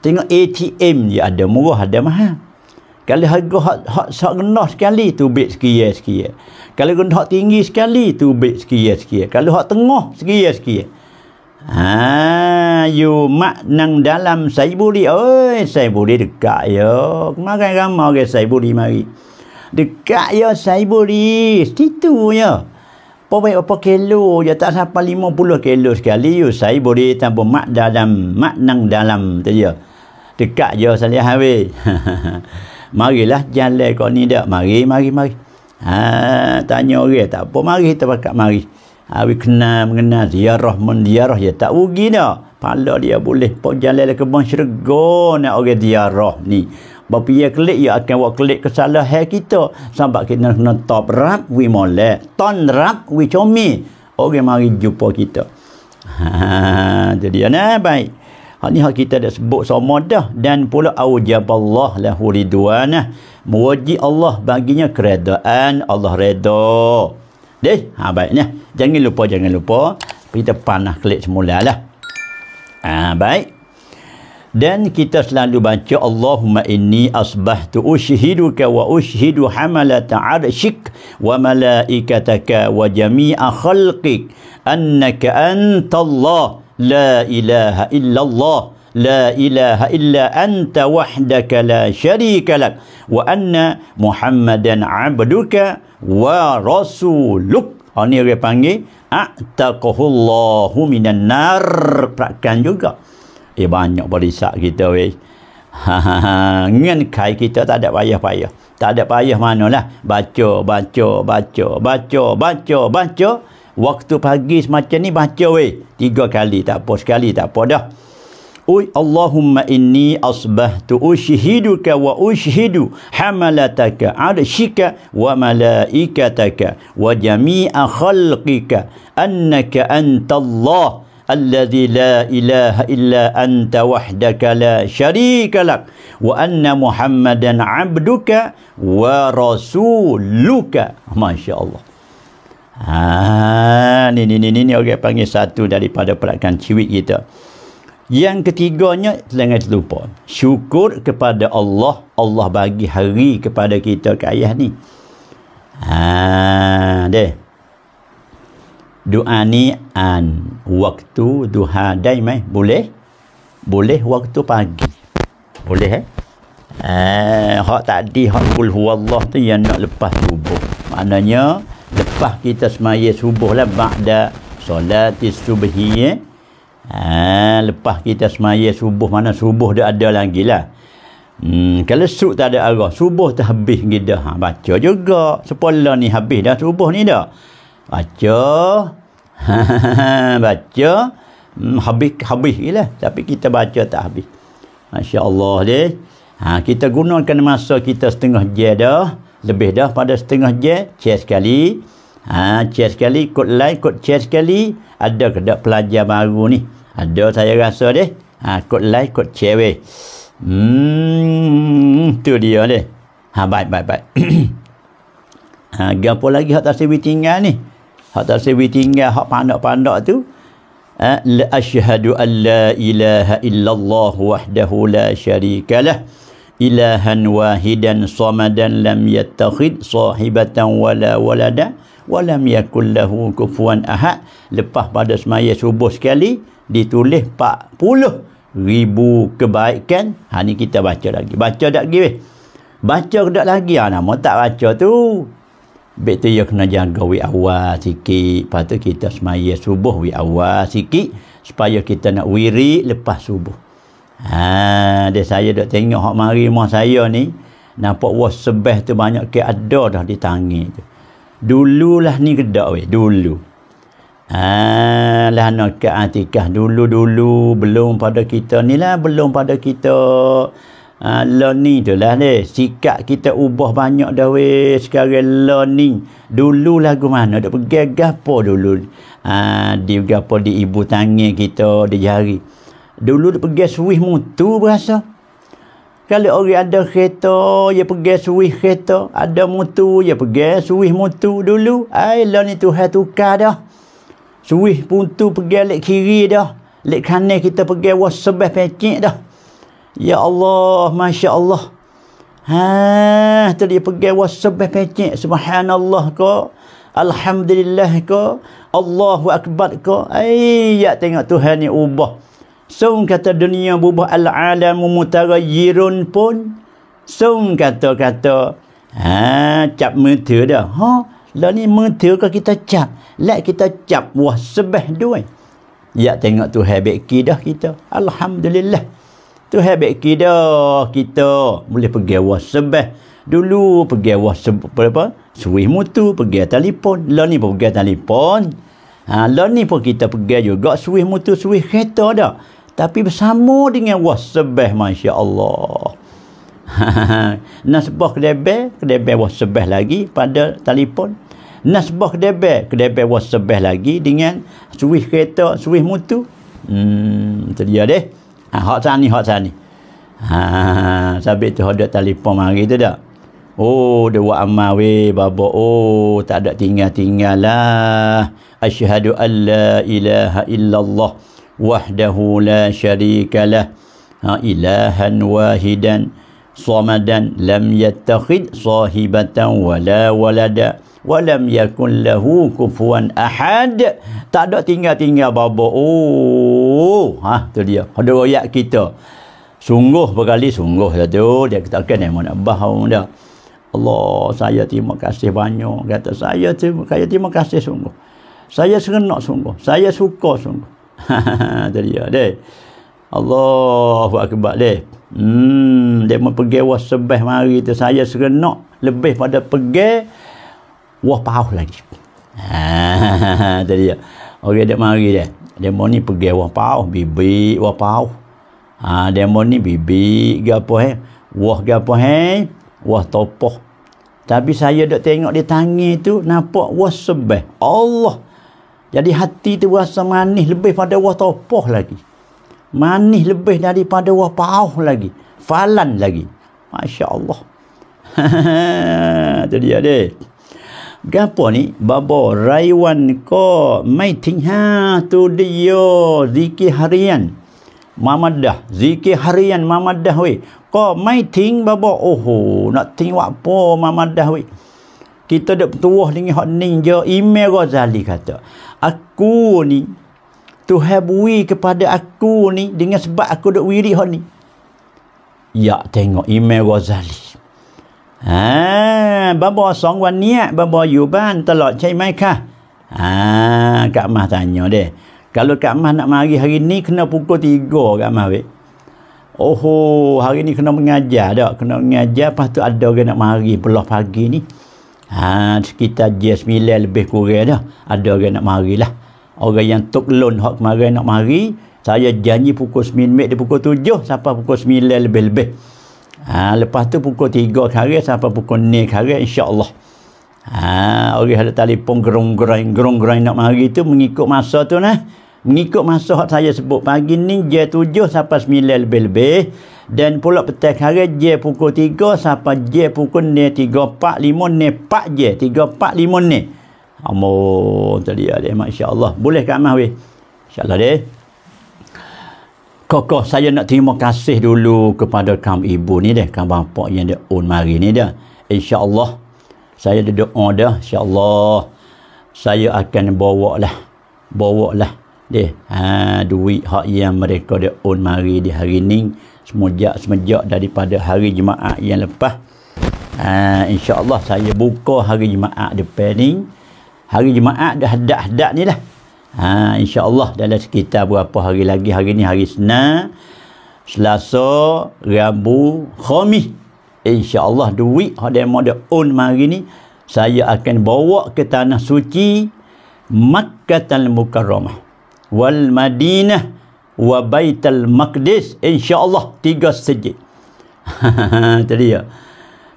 tengok ATM dia ada murah ada mahal kalau harga hak hak sak kena sekali tu bet sekian sekian. Kalau guna hak tinggi sekali tu bet sekian sekian. Kalau hak tengah sekian sekian. Ha, yo mak nang dalam saiburi. Oi, saiburi dekat yo. Kemarin ramai orang saiburi mari. Dekat yo saiburi, situ yo. Pobai apa kilo je tak sampai 50 kilo sekali yo saiburi Tambah mak dalam, mak nang dalam tu je. Dekat yo saya habis. marilah jalan lah kau ni dak mari mari mari ha tanya orang tak apa mari terpakat mari Awi ha, kenal mengenal dia mendiarah ya tak rugi dah. Pala dia boleh pok jalan lah ke kebun syurga nak orang ziarah ni. Bapa ia ya klik ia ya akan buat klik kesalahan kita. Sebab kita nak kena top rap we molek. Ton rap we comi. Orang mari jumpa kita. Ha, jadi ana ya, baik. Hak ni hak kita dah sebut sama dah dan pula aujaballah lahu ridwanah. Mewajib Allah baginya keredaan Allah reda. Deh, ha baiknya. Jangan lupa jangan lupa kita panah klik semula lah. Ha, baik. Dan kita selalu baca Allahumma inni asbah tu ushiduka wa ushidu hamalata arshik wa malaikataka wa jami'a khalqik annaka antallahu لا إله إلا الله لا إله إلا أنت وحدك لا شريك لك وأن محمدا عبدك ورسولك Ini dia panggil A'taqahullahu minan nar Perakan juga Eh banyak berisak kita weh Dengan kai kita tak ada payah-payah Tak ada payah manalah Baca, baca, baca, baca, baca, baca Waktu pagi semacam ni baca we Tiga kali tak apa. Sekali tak apa dah. Ui Allahumma inni asbahtu ushiduka wa ushidu hamalataka arshika wa malaikataka wa jami'a khalqika annaka antallah alladhi la ilaha illa anta wahdaka la sharika lak wa anna muhammadan abduka wa rasuluka masyaallah Ha, ni ni ni ni, ni orang panggil satu daripada perakan ciwit kita. Yang ketiganya jangan terlupa. Syukur kepada Allah, Allah bagi hari kepada kita ke ayah ni. Ha, deh. Doa ni an waktu duha mai boleh? Boleh waktu pagi. Boleh eh? Eh, hak tadi hak kul huwallah tu yang nak lepas subuh. Maknanya lepas kita semaya subuh lah ba'da solat subuhi eh? Ya. ha, lepas kita semaya subuh mana subuh dia ada lagi lah hmm, kalau sub tak ada arah subuh tak habis kita ha, baca juga sepuluh ni habis dah subuh ni dah baca ha, baca hmm, habis habis lah tapi kita baca tak habis Masya Allah deh. Ha, kita gunakan masa kita setengah jeda. dah lebih dah pada setengah je chair sekali ha chair sekali ikut lain ikut chair sekali ada ke dak pelajar baru ni ada saya rasa deh ha ikut lain ikut chair weh hmm tu dia deh ha baik baik baik ha gapo lagi hak tasawi tinggal ni hak tasawi tinggal hak pandak-pandak tu ha, la asyhadu an la ilaha illallah wahdahu la syarikalah ilahan wahidan samadan lam yattakhid sahibatan wala walada walam yakul lahu kufuan ahad lepas pada semaya subuh sekali ditulis 40 ribu kebaikan ha ni kita baca lagi baca tak lagi weh baca tak lagi ha nama tak baca tu Baik tu ia ya kena jaga wi awal sikit. Lepas kita semaya subuh wi awal sikit. Supaya kita nak wiri lepas subuh. Ha, dia saya dok tengok hak mari rumah saya ni nampak wah sebeh tu banyak ke ada dah di tangi tu. Dululah ni kedak weh, dulu. Ha, lah nak ke antikah dulu-dulu belum pada kita ni lah belum pada kita ha, learning tu lah ni sikap kita ubah banyak dah weh sekarang learning dulu lagu mana dah pergi gapo dulu ha, di gapo di ibu tangan kita di jari Dulu dia pergi suih mutu berasa. Kalau orang ada kereta, dia pergi suih kereta. Ada mutu, dia pergi suih mutu dulu. ay, Ailah ni Tuhan tukar dah. Suih mutu pergi alik kiri dah. Lek kanan kita pergi was sebeh dah. Ya Allah, Masya Allah. Ha, tu dia pergi was sebeh Subhanallah kau. Alhamdulillah kau. Allahu Akbar kau. Ayat tengok Tuhan ni ubah. Sung kata dunia bubuh al-alamu mutarayirun pun. Sung kata-kata. Ha, cap mutu dah. Ha, lah ni mutu ke kita cap? Lek lah kita cap. Wah, sebeh duit. Ya tengok tu hebat kidah kita. Alhamdulillah. Tu hebat kidah kita. Boleh pergi wah sebeh. Dulu pergi wah sebeh. Apa? Suih mutu pergi telefon. Lah ni pun pergi telefon. Ha, lah ni pun kita pergi juga suih mutu suih kereta dah tapi bersama dengan Allah sebeh Masya Allah nasbah kedebe debe Allah sebeh lagi pada telefon nasbah kedebe debe Allah sebeh lagi dengan suih kereta suih mutu hmm itu dia deh ha, hak sani hak sani ha, sampai tu ada telefon mari tu tak Oh, dia buat amal weh, baba. Oh, tak ada tinggal-tinggal lah. Asyhadu an la ilaha illallah. وحده لا شريك له إلها واحدا صمدا لم يتخذ صاحبة ولا ولدا ولم يكن له كفوا أحد tak ada tinggal-tinggal bapa oh ha tu dia ada royak kita sungguh berkali sungguh lah tu dia katakan yang mana bahawa dia Allah saya terima kasih banyak kata saya terima, kasih sungguh saya serenak sungguh saya suka sungguh dia ya, dia deh Allahu akbar deh hmm dia mau pergi wah sebeh mari tu saya serenak lebih pada pergi wah pauh lagi ha dia dia orang dia mari deh dia mau ni pergi wah pauh bibi wah pauh ha dia mau ni bibi gapo eh wah gapo eh wah topoh tapi saya dok tengok dia tangi tu nampak wah sebeh Allah jadi hati tu rasa manis lebih pada wah topoh lagi. Manis lebih daripada wah pauh lagi. Falan lagi. Masya Allah. Jadi ada. Gapo ni babo raiwan ko mai tingha tu dia zikir harian. Mamadah zikir harian mamadah we. Ko mai ting babo oho nak ting wak po mamadah we kita dak petuah dengan hak ning je Imam Ghazali kata aku ni to have we kepada aku ni dengan sebab aku dak wirid hak ni ya tengok Imam Ghazali ha babo song wan niat babo yuban telak cai mai kah ha kak mah tanya deh kalau kak mah nak mari hari ni kena pukul 3 kak mah weh Oho, hari ni kena mengajar dak? Kena mengajar, lepas tu ada orang nak mari belah pagi ni. Ha, sekitar jam 9 lebih kurang dah. Ada orang nak mari lah. Orang yang tok loan hak kemarin nak mari, saya janji pukul 9 mek di pukul 7 sampai pukul 9 lebih-lebih. Ha, lepas tu pukul 3 kare sampai pukul 9 kare insya-Allah. Ha, orang ada telefon gerong-gerong gerong-gerong nak mari tu mengikut masa tu nah mengikut masa hak saya sebut pagi ni je 7 sampai 9 lebih-lebih dan pula petang hari je pukul 3 sampai je pukul ni 3 4 5 ni 4 je 3 4 5 ni amun tadi ada ya, masya-Allah boleh ke amah weh insya-Allah deh kokoh saya nak terima kasih dulu kepada kaum ibu ni deh kaum bapak yang dia on mari ni dah insya-Allah saya ada doa dah insya-Allah saya akan bawa lah bawa lah deh ha, duit hak yang mereka dia own mari di hari ni semenjak semenjak daripada hari jumaat yang lepas ha, insyaallah saya buka hari jumaat depan ni hari jumaat dah dah dah ni lah ha, insyaallah dalam sekitar berapa hari lagi hari ni hari senin selasa rabu khamis insyaallah duit hak demo dia own mari ni saya akan bawa ke tanah suci Makkah al-Mukarramah wal Madinah wa Baitul Maqdis insya-Allah tiga sejid. Tadi ya.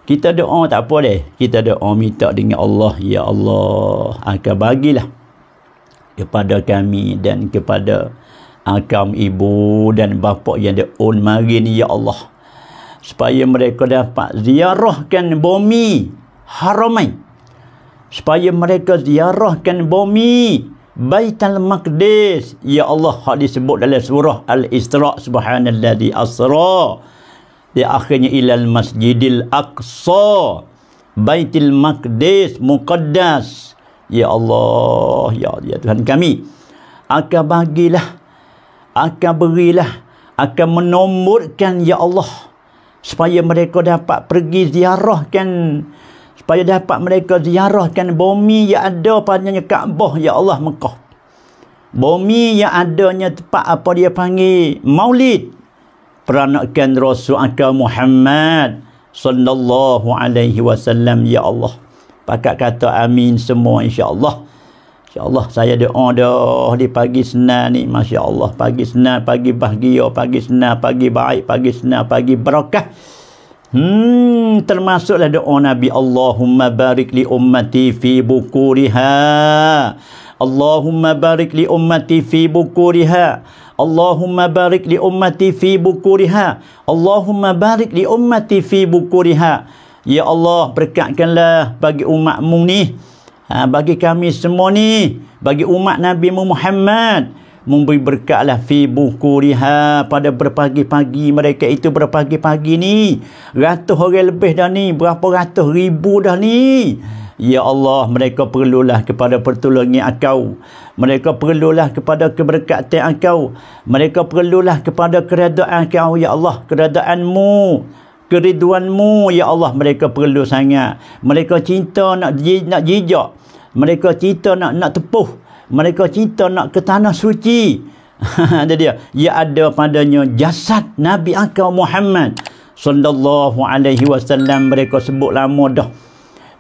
Kita doa tak apa deh. Kita doa minta dengan Allah, ya Allah, akan bagilah kepada kami dan kepada akam ibu dan bapa yang di on mari ni ya Allah supaya mereka dapat ziarahkan bumi haramai supaya mereka ziarahkan bumi Baitul Maqdis ya Allah hak disebut dalam surah Al-Isra subhanallazi asra di akhirnya ilal masjidil aqsa Baitul Maqdis muqaddas ya Allah ya, ya Tuhan kami akan bagilah akan berilah akan menomborkan ya Allah supaya mereka dapat pergi ziarahkan supaya dapat mereka ziarahkan bumi yang ada padanya Kaabah ya Allah Mekah. Bumi yang adanya tempat apa dia panggil Maulid peranakan Rasul Aka Muhammad sallallahu alaihi wasallam ya Allah. Pakat kata amin semua insya-Allah. insya Allah saya doa dah di pagi senang ni. Masya Allah. Pagi senang, pagi bahagia, pagi senang, pagi baik, pagi senang, pagi berkah. Hmm, termasuklah doa Nabi Allahumma barik li ummati fi bukuriha. Allahumma barik li ummati fi bukuriha. Allahumma barik li ummati fi bukuriha. Allahumma barik li ummati fi bukuriha. Ya Allah, berkatkanlah bagi umatmu ni. Ha, bagi kami semua ni. Bagi umat Nabi Muhammad memberi berkatlah fi bukuriha pada berpagi-pagi mereka itu berpagi-pagi ni ratus orang lebih dah ni berapa ratus ribu dah ni Ya Allah mereka perlulah kepada pertolongan engkau mereka perlulah kepada keberkatan engkau mereka perlulah kepada keredaan engkau Ya Allah keredaanmu keriduanmu Ya Allah mereka perlu sangat mereka cinta nak, nak jijak mereka cinta nak nak tepuh mereka cinta nak ke tanah suci ada dia ia ya ada padanya jasad Nabi Akal Muhammad sallallahu alaihi wasallam mereka sebut lama dah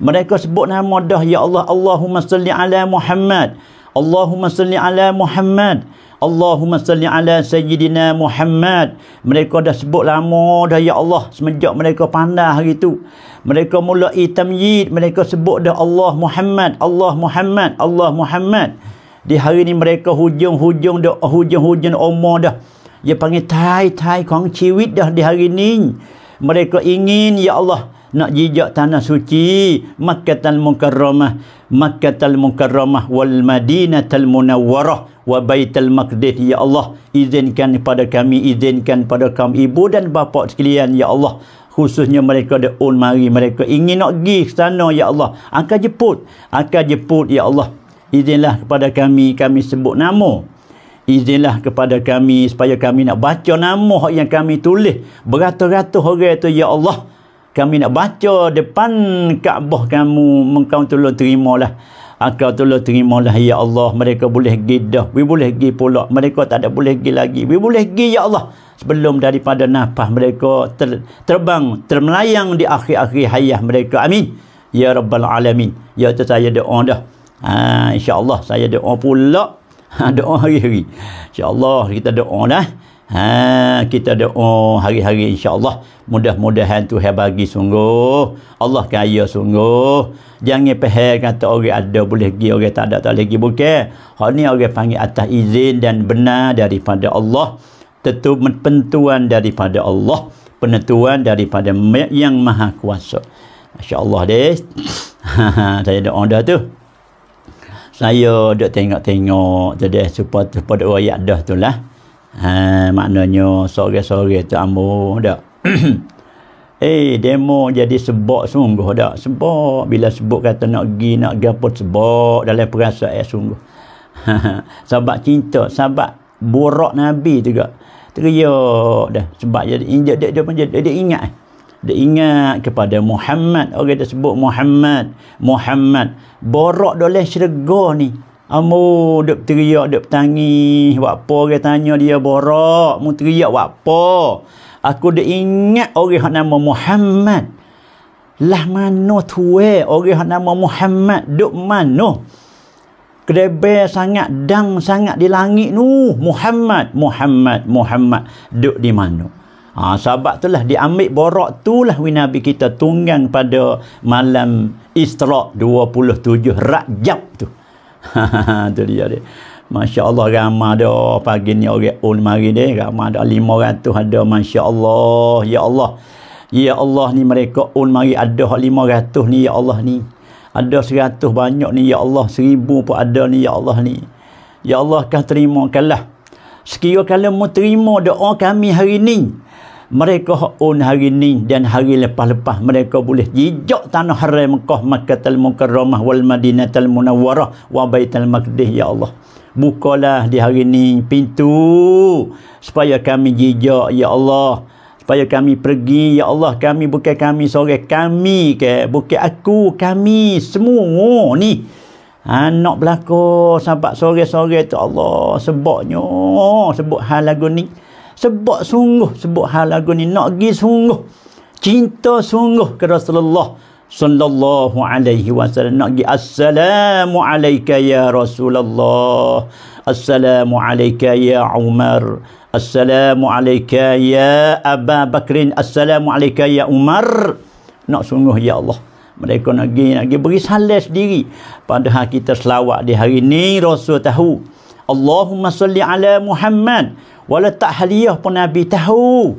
mereka sebut nama dah ya Allah Allahumma salli ala Muhammad Allahumma salli ala Muhammad Allahumma salli ala Sayyidina Muhammad mereka dah sebut lama dah ya Allah semenjak mereka pandai hari tu mereka mulai tamyid mereka sebut dah Allah Muhammad Allah Muhammad, Allah Muhammad di hari ni mereka hujung-hujung dah hujung-hujung umur dah dia panggil tai-tai kong ciwit dah di hari ni mereka ingin ya Allah nak jejak tanah suci Makkah makkatal mukarramah makkatal mukarramah wal Madinah madinatal munawwarah wa baitul maqdis ya Allah izinkan kepada kami izinkan pada kami ibu dan bapa sekalian ya Allah khususnya mereka ada un mari mereka ingin nak pergi sana ya Allah akan jeput akan jeput ya Allah izinlah kepada kami kami sebut nama izinlah kepada kami supaya kami nak baca nama yang kami tulis beratus-ratus orang tu ya Allah kami nak baca depan Kaabah kamu mengkau tolong terimalah engkau tolong terimalah ya Allah mereka boleh pergi dah we boleh pergi pula mereka tak ada boleh pergi lagi we boleh pergi ya Allah sebelum daripada nafas mereka ter, terbang termelayang di akhir-akhir hayat mereka amin ya rabbal alamin ya tu saya doa dah Ha, InsyaAllah saya doa pula. Ha, doa hari-hari. InsyaAllah kita doa dah. Ha, kita doa hari-hari insyaAllah. Mudah-mudahan Tuhan bagi sungguh. Allah kaya sungguh. Jangan pahal kata orang ada boleh pergi, orang tak ada tak boleh pergi. Bukan. Hal ni orang panggil atas izin dan benar daripada Allah. Tentu penentuan daripada Allah. Penentuan daripada yang maha kuasa. InsyaAllah deh. Ha, ha, saya doa dah tu saya duk tengok-tengok jadi support support orang yang dah tu lah ha, maknanya sore-sore tu ambo dak eh demo jadi sebab sungguh dak sebab bila sebut kata nak pergi nak gapot sebab dalam perasaan eh, sungguh sebab cinta sebab buruk nabi juga teriak dah sebab jadi injak dia pun jadi ingat dia ingat kepada Muhammad orang dia sebut Muhammad Muhammad borok dalam syurga ni Amu dia teriak dia tangi buat apa orang tanya dia borok, mu teriak buat apa aku dia ingat orang yang nama Muhammad lah mano tuwe orang yang nama Muhammad duk mano, kedebe sangat dang sangat di langit nu Muhammad Muhammad Muhammad duk di mana Ha, sebab itulah diambil borak itulah Nabi kita tunggang pada malam Isra' 27 Rajab tu. tu dia dia. Masya Allah ramah dia pagi ni orang un mari ni. Ramah dia 500 ada Masya Allah. Ya Allah. Ya Allah ni mereka un mari ada ratus ni Ya Allah ni. Ada seratus banyak ni Ya Allah. seribu pun ada ni Ya Allah ni. Ya Allah kan terima kalah. Sekiranya kalau mau terima doa kami hari ni mereka on hari ni dan hari lepas-lepas mereka boleh jijak tanah haram Mekah Makkatul Mukarramah wal Madinatul Munawwarah wa Baitul Maqdis ya Allah bukalah di hari ni pintu supaya kami jijak ya Allah supaya kami pergi ya Allah kami bukan kami sore kami ke bukan aku kami semua ni anak ha, belako sampai sore-sore tu Allah sebabnya sebab hal lagu ni sebab sungguh sebab hal lagu ni nak pergi sungguh cinta sungguh ke Rasulullah sallallahu alaihi wasallam nak pergi assalamu alayka ya Rasulullah assalamu alayka ya Umar assalamu alayka ya Abu Bakrin assalamu alayka ya Umar nak sungguh ya Allah mereka nak pergi, nak pergi beri salah sendiri padahal kita selawat di hari ni Rasul tahu Allahumma salli ala Muhammad Wala tak haliah pun Nabi tahu.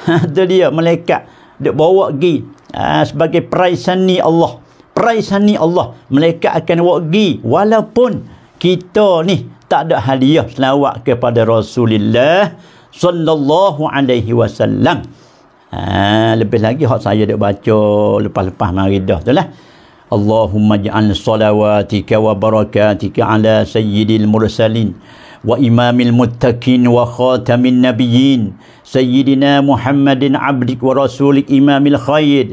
Itu dia malaikat. Dia bawa pergi uh, sebagai peraisani Allah. Peraisani Allah. Malaikat akan bawa pergi. Walaupun kita ni tak ada haliah selawat kepada Rasulullah sallallahu alaihi wasallam. Ha, lebih lagi hak saya dak baca lepas-lepas mari dah tu lah. Allahumma ja'al salawatika wa barakatika ala sayyidil mursalin وإمام المتقين وخاتم النبيين سيدنا محمد عبدك ورسولك إمام الخير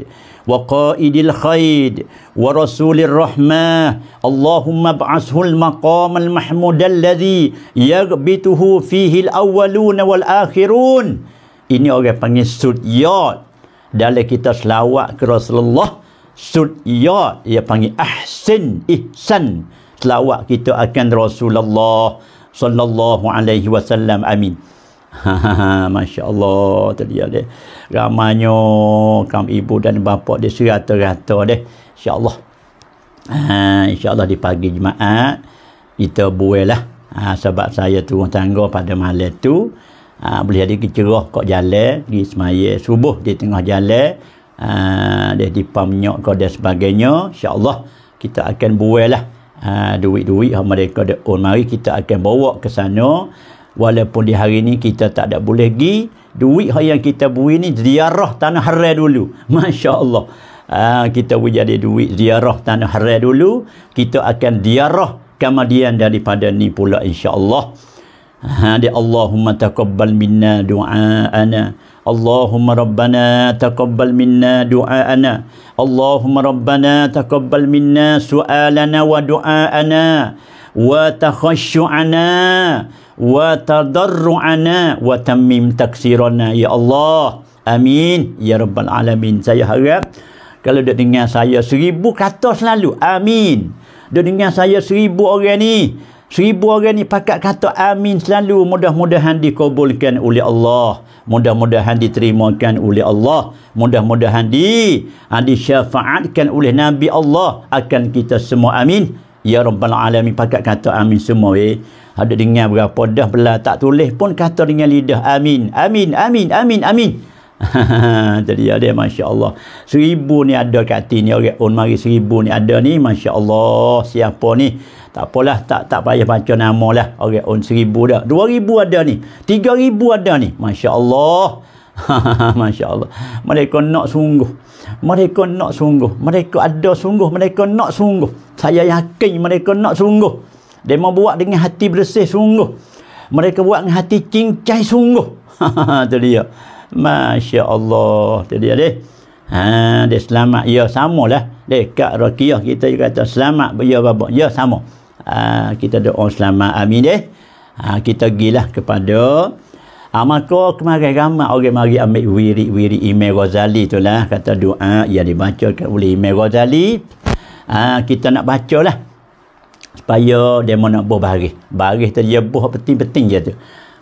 وقائد الخير ورسول الرحمة اللهم ابعثه المقام المحمود الذي يغبته فيه الأولون والآخرون إني أغير panggil سوديات dalam kita selawat ke Rasulullah سوديات ia panggil أحسن إحسن selawat kita akan Rasulullah sallallahu alaihi wasallam amin Masya Allah terlihat deh. Ramanya kaum ibu dan bapa dia serata-rata deh. Insya-Allah. Ha insya-Allah di pagi jumaat kita buailah. Ha sebab saya turun tangga pada malam tu ha, boleh jadi kecerah kok jalan di semaya subuh di tengah jalan ha dia di pam nyok kok dan sebagainya insya-Allah kita akan buailah ha, duit-duit yang mereka ada own oh, mari kita akan bawa ke sana walaupun di hari ni kita tak ada boleh pergi duit yang kita beri ni ziarah tanah haram dulu Masya Allah ha, kita boleh jadi duit ziarah tanah haram dulu kita akan ziarah kemudian daripada ni pula insya Allah Hadi Allahumma taqabbal minna du'aana اللهم ربنا تقبل منا دعاءنا اللهم ربنا تقبل منا سؤالنا ودعاءنا وتخشعنا وتضرعنا وتمم تكسيرنا يا الله امين يا رب العالمين saya harap kalau dia dengar saya seribu kata selalu amin dia dengar saya seribu orang ni Seribu orang ni pakat kata amin selalu. Mudah-mudahan dikabulkan oleh Allah. Mudah-mudahan diterimakan oleh Allah. Mudah-mudahan di, ah, disyafaatkan oleh Nabi Allah. Akan kita semua amin. Ya Rabbal Alamin pakat kata amin semua. Eh. Ada dengar berapa dah belah tak tulis pun kata dengan lidah amin. Amin, amin, amin, amin. Jadi ada Masya Allah Seribu ni ada kat ni Orang oh, mari seribu ni ada ni Masya Allah Siapa ni tak apalah tak tak payah baca nama lah orang okay, on seribu dah dua ribu ada ni tiga ribu ada ni Masya Allah Masya Allah mereka nak sungguh mereka nak sungguh mereka ada sungguh mereka nak sungguh saya yakin mereka nak sungguh mereka buat dengan hati bersih sungguh mereka buat dengan hati cincai sungguh tu dia Masya Allah tu dia deh Ha, dia selamat. Ya, sama lah. Dekat rakiah kita kata selamat. Ya, babak. Ya, sama. Ah, kita doa selamat amin deh uh, ah, kita gilah kepada uh, maka kemarin ramai orang mari ambil wiri-wiri Imel Ghazali tu lah kata doa yang dibacakan oleh Imel Ghazali uh, kita nak baca lah supaya dia nak buah baris baris tadi dia buah peting-peting je tu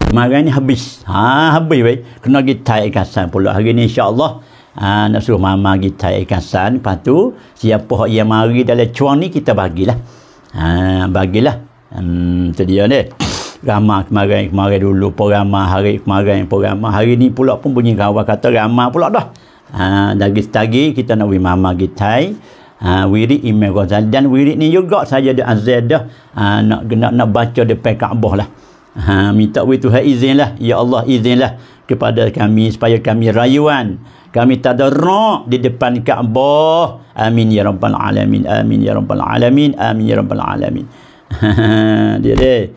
kemarin ni habis ha, habis baik kena pergi taik kasan pula hari ni insyaAllah ha, nak suruh mama pergi taik kasan lepas tu siapa yang mari dalam cuang ni kita bagilah Ha, bagilah. Hmm, itu dia ni. Ramah kemarin, kemarin dulu. Programa hari kemarin, programa hari ni pula pun bunyi kawan kata ramah pula dah. Ha, dari setagi kita nak pergi mama kita. Ha, wirik Imam Ghazali. Dan wirik ni juga saja di Azad dah. Ha, nak, nak, nak baca di Pekabah lah. Ha, minta wirik Tuhan izin lah. Ya Allah izin lah kepada kami supaya kami rayuan kami tadarrak di depan Kaabah amin ya rabbal alamin amin ya rabbal alamin amin ya rabbal alamin dia deh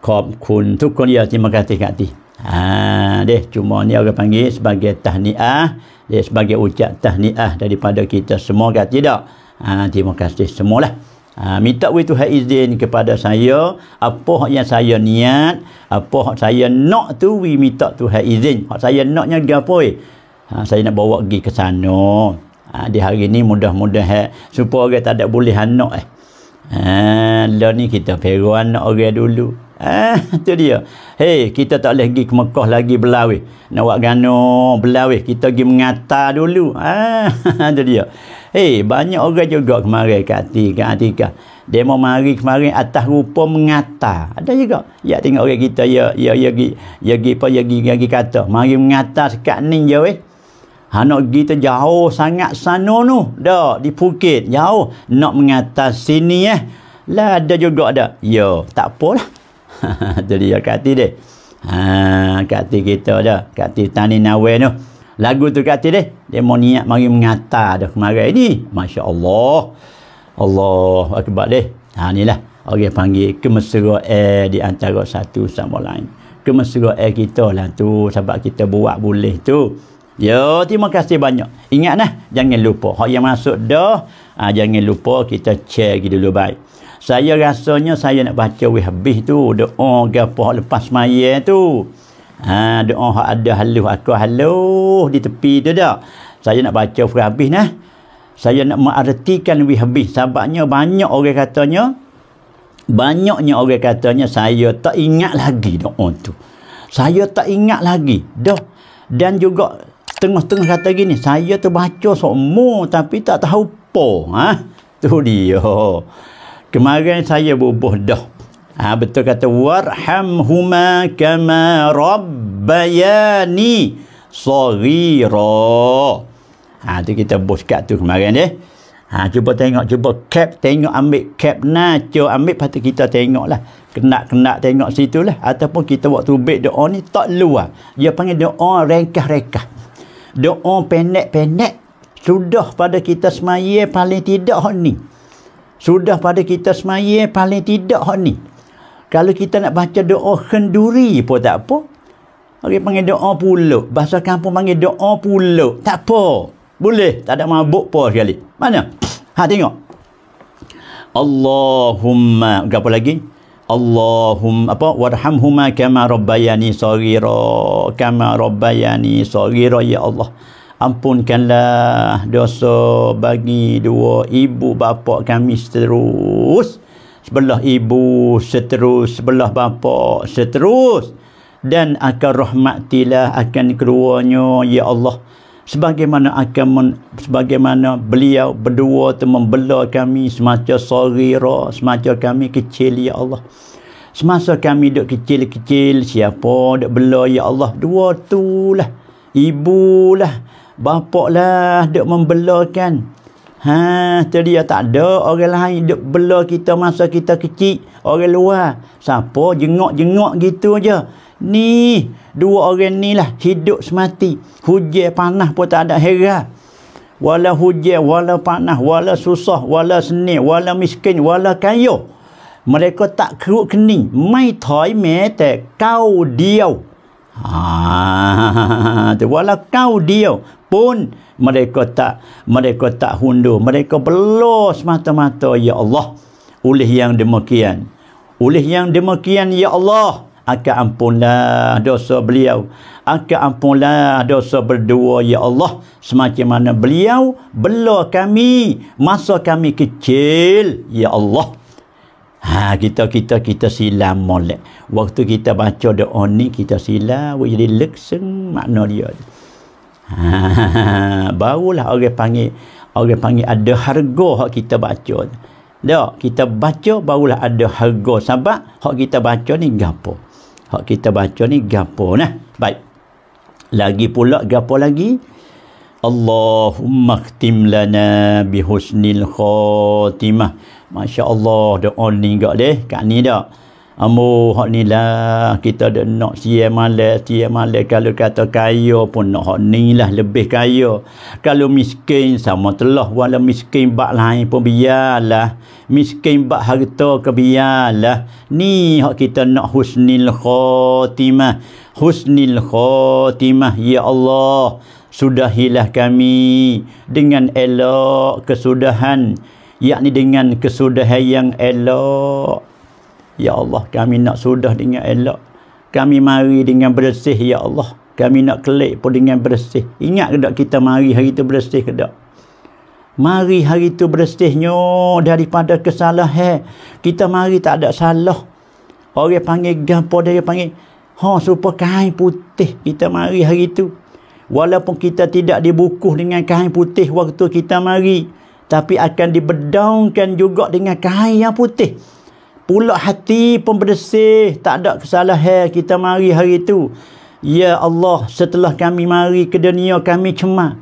kop kun tu kun ya terima kasih kat ha deh cuma ni orang panggil sebagai tahniah deh sebagai ucap tahniah daripada kita semua kat tidak ha terima kasih semualah Ha, minta wei Tuhan izin kepada saya apa yang saya niat, apa hak saya nak tu wei minta Tuhan izin. Hak saya naknya dia apa wei? Ha, saya nak bawa pergi ke sana. Ha, di hari ni mudah-mudahan supaya orang tak ada boleh anak eh. Ha, lah ni kita perlu anak orang dulu. Ah, ha, tu dia. Hey, kita tak boleh pergi ke Mekah lagi belawih. Nak buat gano belawih. Kita pergi mengata dulu. Ah, ha, tu dia. Hei, eh, banyak orang juga kemarin kata kan Atika. Demo mari kemarin atas rupa mengata. Ada juga. Ya tengok orang kita ya ya ya gi ya gi apa ya gi ya, gi kata. Mari mengata sekat ning je ya, weh. Ha nak gi jauh sangat sana tu. Dak di Phuket jauh nak mengata sini ya. Lah ada juga ada. Yo, ya, tak apalah. Jadi ya kata dia. Ha kata kita dah. Kata tani nawe tu. No lagu tu kata deh dia mau niat mari mengata dah kemarin ni Masya Allah Allah akibat deh ha inilah orang panggil kemesra eh di antara satu sama lain kemesra eh kita lah tu sebab kita buat boleh tu Yo, ya, terima kasih banyak. Ingat nah, jangan lupa. Hak yang masuk dah, ha, jangan lupa kita share kita dulu baik. Saya rasanya saya nak baca weh habis tu. Doa gapo lepas maya tu. Ha, doa hak oh, ada haluh aku haluh di tepi tu dah. Saya nak baca fikir habis nah. Saya nak mengartikan wih habis. Sebabnya banyak orang katanya, banyaknya orang katanya saya tak ingat lagi doa oh, tu. Saya tak ingat lagi. Dah. Dan juga tengah-tengah kata gini, saya tu baca semua tapi tak tahu apa. Ha? Tu dia. Kemarin saya bubuh dah Ha, betul kata warhamhuma kama rabbayani saghira. Ha tu kita bos kat tu kemarin dia. Eh. Ha cuba tengok cuba cap tengok ambil cap na cuba ambil patut kita tengok lah. Kena-kena tengok situ lah. Ataupun kita waktu baik doa ni tak luar. Dia panggil doa rengkah-rengkah. Doa pendek-pendek. Sudah pada kita semaya paling tidak hak ni. Sudah pada kita semaya paling tidak hak ni. Kalau kita nak baca doa kenduri pun tak apa. Orang panggil doa puluk. Bahasa kampung panggil doa puluk. Tak apa. Boleh. Tak ada mabuk pun sekali. Mana? Ha tengok. Allahumma. Apa lagi? Allahumma apa warhamhuma kama rabbayani saghira kama rabbayani saghira ya Allah ampunkanlah dosa bagi dua ibu bapa kami seterusnya sebelah ibu, seterus sebelah bapa, seterus dan akan rahmatilah akan keluarnya ya Allah sebagaimana akan men, sebagaimana beliau berdua tu membela kami semasa sorira semasa kami kecil ya Allah semasa kami duk kecil-kecil siapa duk bela ya Allah dua tu lah ibulah bapaklah duk membelakan Ha, tu dia tak ada orang lain duk bela kita masa kita kecil, orang luar. Siapa jengok-jengok gitu aja. Ni, dua orang ni lah hidup semati. Hujan panah pun tak ada heran. Wala hujan, wala panah, wala susah, wala seni, wala miskin, wala kaya. Mereka tak keruk keni. Mai thoi me te kau dia. Ha, tu wala kau dia pun mereka tak mereka tak hundu mereka belos mata-mata ya Allah oleh yang demikian oleh yang demikian ya Allah akan ampunlah dosa beliau akan ampunlah dosa berdua ya Allah semacam mana beliau bela kami masa kami kecil ya Allah Ha, kita kita kita silam molek. Waktu kita baca doa ni kita silam jadi leksen makna dia. Ha, barulah orang panggil orang panggil ada harga hak kita baca. Tak, kita baca barulah ada harga sebab hak kita baca ni gapo. Hak kita baca ni gapo nah. Baik. Lagi pula gapo lagi? Allahumma khtim lana bi khatimah. Masya-Allah doa ni gak deh, kat ni dak. Amo hak ni lah kita dak nak sia malas sia malas kalau kata kaya pun nak hak ni lah lebih kaya. Kalau miskin sama telah wala miskin bak lain pun biarlah. Miskin bak harta ke biarlah. Ni hak kita nak husnil khotimah, Husnil khotimah ya Allah. sudah hilah kami dengan elok kesudahan yakni dengan kesudahan yang elok Ya Allah, kami nak sudah dengan elok. Kami mari dengan bersih, Ya Allah. Kami nak kelik pun dengan bersih. Ingat ke tak kita mari hari itu bersih ke tak? Mari hari itu bersihnya daripada kesalahan. Kita mari tak ada salah. Orang yang panggil gampang, dia panggil. Ha, supaya kain putih kita mari hari itu. Walaupun kita tidak dibukuh dengan kain putih waktu kita mari. Tapi akan dibedaungkan juga dengan kain yang putih pulak hati pun bersih tak ada kesalahan kita mari hari itu ya Allah setelah kami mari ke dunia kami cemah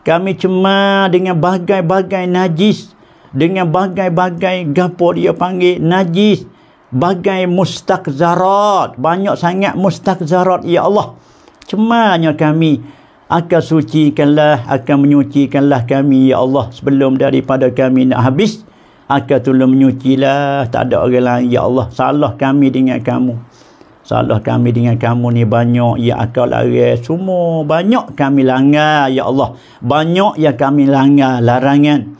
kami cemah dengan bagai-bagai najis dengan bagai-bagai gapo dia panggil najis bagai mustakzarat banyak sangat mustakzarat ya Allah cemahnya kami akan sucikanlah akan menyucikanlah kami ya Allah sebelum daripada kami nak habis Aka tulah menyucilah. Tak ada orang lain. Ya Allah, salah kami dengan kamu. Salah kami dengan kamu ni banyak. Ya akal lari. Semua banyak kami langgar. Ya Allah. Banyak yang kami langgar. Larangan.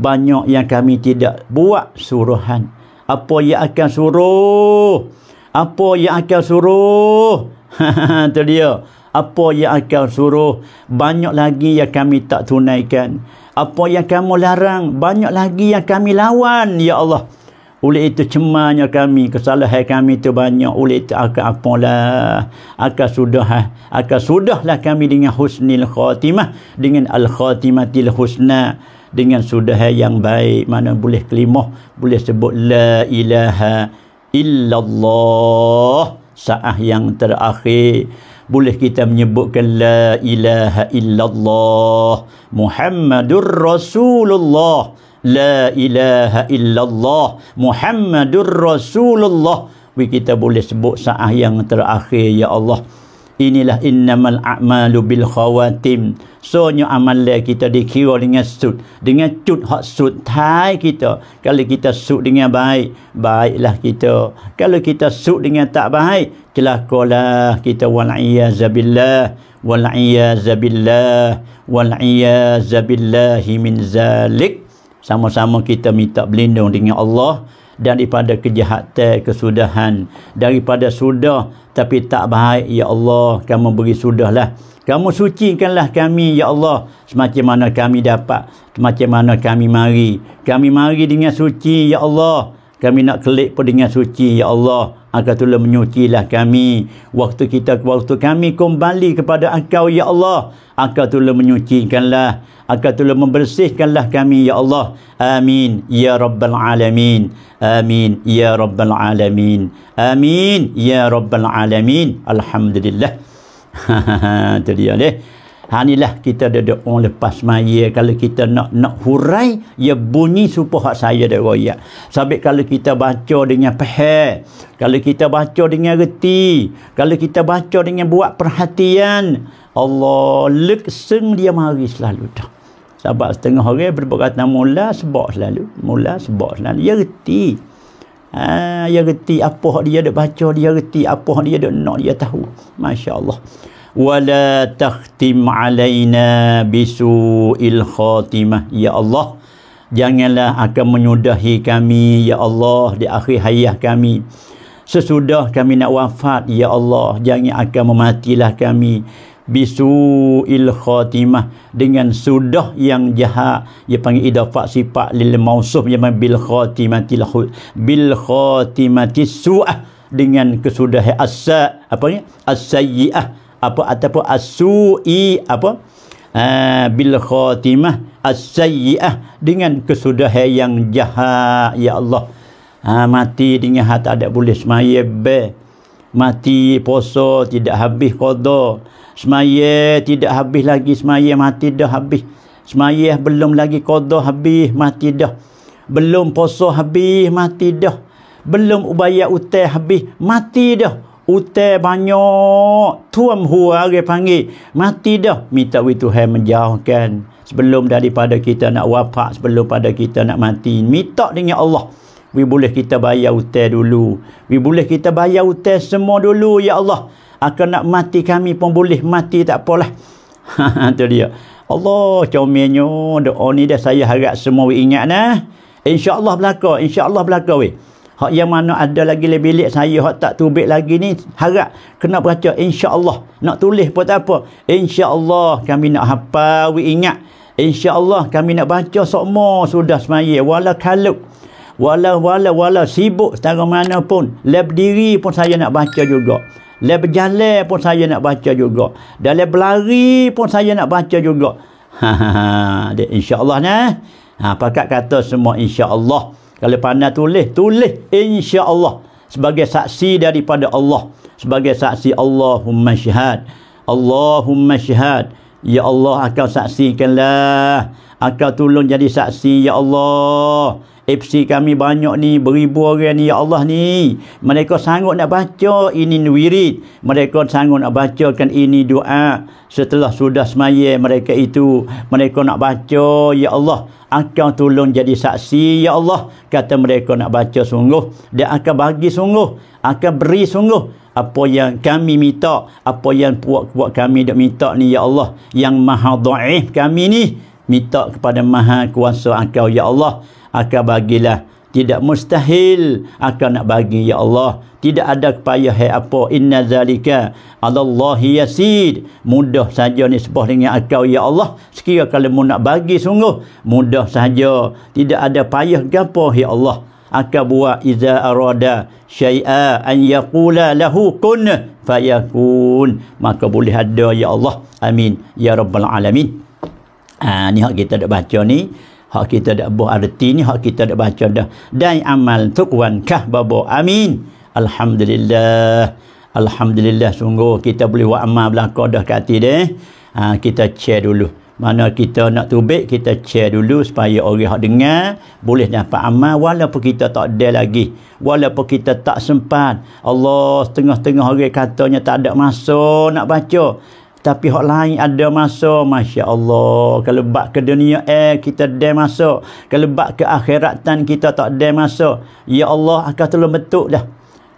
Banyak yang kami tidak buat suruhan. Apa yang akan suruh? Apa yang akan suruh? Itu dia. Apa yang akan suruh? Banyak lagi yang kami tak tunaikan apa yang kamu larang banyak lagi yang kami lawan ya Allah oleh itu cemanya kami kesalahan kami itu banyak oleh itu akan lah akan sudah ha? akan lah kami dengan husnil khatimah dengan al til husna dengan sudah yang baik mana boleh kelimah boleh sebut la ilaha illallah saah yang terakhir boleh kita menyebutkan la ilaha illallah Muhammadur Rasulullah la ilaha illallah Muhammadur Rasulullah kita boleh sebut saat yang terakhir ya Allah inilah innamal a'malu bil khawatim so nyo amal kita dikira dengan sud dengan cut hak sud tai kita kalau kita sud dengan baik baiklah kita kalau kita sud dengan tak baik celakalah kita wal iazabilah wal iazabilah min zalik sama-sama kita minta berlindung dengan Allah daripada kejahatan kesudahan daripada sudah tapi tak baik ya Allah kamu beri sudahlah kamu sucikanlah kami ya Allah semacam mana kami dapat semacam mana kami mari kami mari dengan suci ya Allah kami nak kelik pun dengan suci ya Allah Agar tu lah menyucilah kami waktu kita waktu kami kembali kepada Engkau ya Allah. Agar tu lah menyucikanlah. Agar tu lah membersihkanlah kami ya Allah. Amin ya Rabbal Alamin. Amin ya Rabbal Alamin. Amin ya Rabbal Alamin. Alhamdulillah. Hahaha. Jadi ya deh. Ha lah kita ada doa lepas maya kalau kita nak nak hurai ya bunyi supaya hak saya dak royak. Sabik kalau kita baca dengan faham, kalau kita baca dengan reti, kalau kita baca dengan buat perhatian, Allah leksing dia mari selalu dah. Sebab setengah hari berbuat mula sebab selalu, mula sebab selalu. Ya reti. Ha, ya reti apa hak dia dak baca, dia reti apa hak dia dak nak dia tahu. Masya-Allah. ولا تختم علينا بسوء الخاتمة يا الله janganlah akan menyudahi kami ya Allah di akhir hayat kami sesudah kami nak wafat ya Allah jangan akan mematilah kami bisu il khatimah dengan sudah yang jahat ia panggil idafat sifat lil mausuf ia bil khatimatil khul bil khatimatis su'ah dengan kesudahan asa apa ni as apa ataupun as-su'i apa ah, bil khatimah as-sayyi'ah dengan kesudahan yang jahat ya Allah ha, mati dengan hati tak ada boleh semaya be mati puasa tidak habis qada semaya tidak habis lagi semaya mati dah habis semaya belum lagi qada habis mati dah belum puasa habis mati dah belum ubayat utai habis mati dah Ute banyak tuam hua agak pangi. mati dah minta we Tuhan menjauhkan sebelum daripada kita nak wafat sebelum pada kita nak mati minta dengan Allah we boleh kita bayar hutang dulu we boleh kita bayar hutang semua dulu ya Allah akan nak mati kami pun boleh mati tak apalah tu dia Allah comelnya doa ni dah saya harap semua we ingat nah insyaallah berlaku insyaallah berlaku we Hak yang mana ada lagi le bilik saya hak tak tubik lagi ni harap kena baca insya-Allah. Nak tulis pun tak apa. Insya-Allah kami nak hafal, we ingat. Insya-Allah kami nak baca sokmo sudah semaya wala kalup. Wala wala wala sibuk setara mana pun. Lab diri pun saya nak baca juga. Lab berjalan pun saya nak baca juga. Dalam berlari pun saya nak baca juga. Ha ha ha. Insya-Allah nah. Ha pakat kata semua insya-Allah. Kalau pandai tulis, tulis insya Allah sebagai saksi daripada Allah, sebagai saksi Allahumma syahad. Allahumma syahad. Ya Allah, akal saksikanlah. akal tolong jadi saksi, Ya Allah. FC kami banyak ni beribu orang ni ya Allah ni mereka sanggup nak baca ini wirid mereka sanggup nak bacakan ini doa setelah sudah semaya mereka itu mereka nak baca ya Allah akan tolong jadi saksi ya Allah kata mereka nak baca sungguh dia akan bagi sungguh akan beri sungguh apa yang kami minta apa yang puak-puak kami dah minta ni ya Allah yang maha dhaif kami ni minta kepada maha kuasa engkau ya Allah akan bagilah tidak mustahil akan nak bagi ya Allah tidak ada kepayah hai apa inna zalika adallahi yasid mudah saja ni sebuah dengan akau ya Allah sekiranya kalau mu nak bagi sungguh mudah saja tidak ada payah gapo ya Allah akan buat iza arada syai'a an yaqula lahu kun fayakun maka boleh ada ya Allah amin ya rabbal alamin ha, ni hak kita dah baca ni hak kita dah buah arti ni hak kita dah baca dah dai amal tuqwan kah babo amin alhamdulillah alhamdulillah sungguh kita boleh buat amal belaka dah kati deh ha, kita share dulu mana kita nak tubik kita share dulu supaya orang hak dengar boleh dapat amal walaupun kita tak ada lagi walaupun kita tak sempat Allah setengah-tengah orang katanya tak ada masuk nak baca tapi orang lain ada masa masya Allah kalau bak ke dunia eh kita ada masa kalau bak ke akhiratan kita tak ada masa ya Allah akan tolong betul dah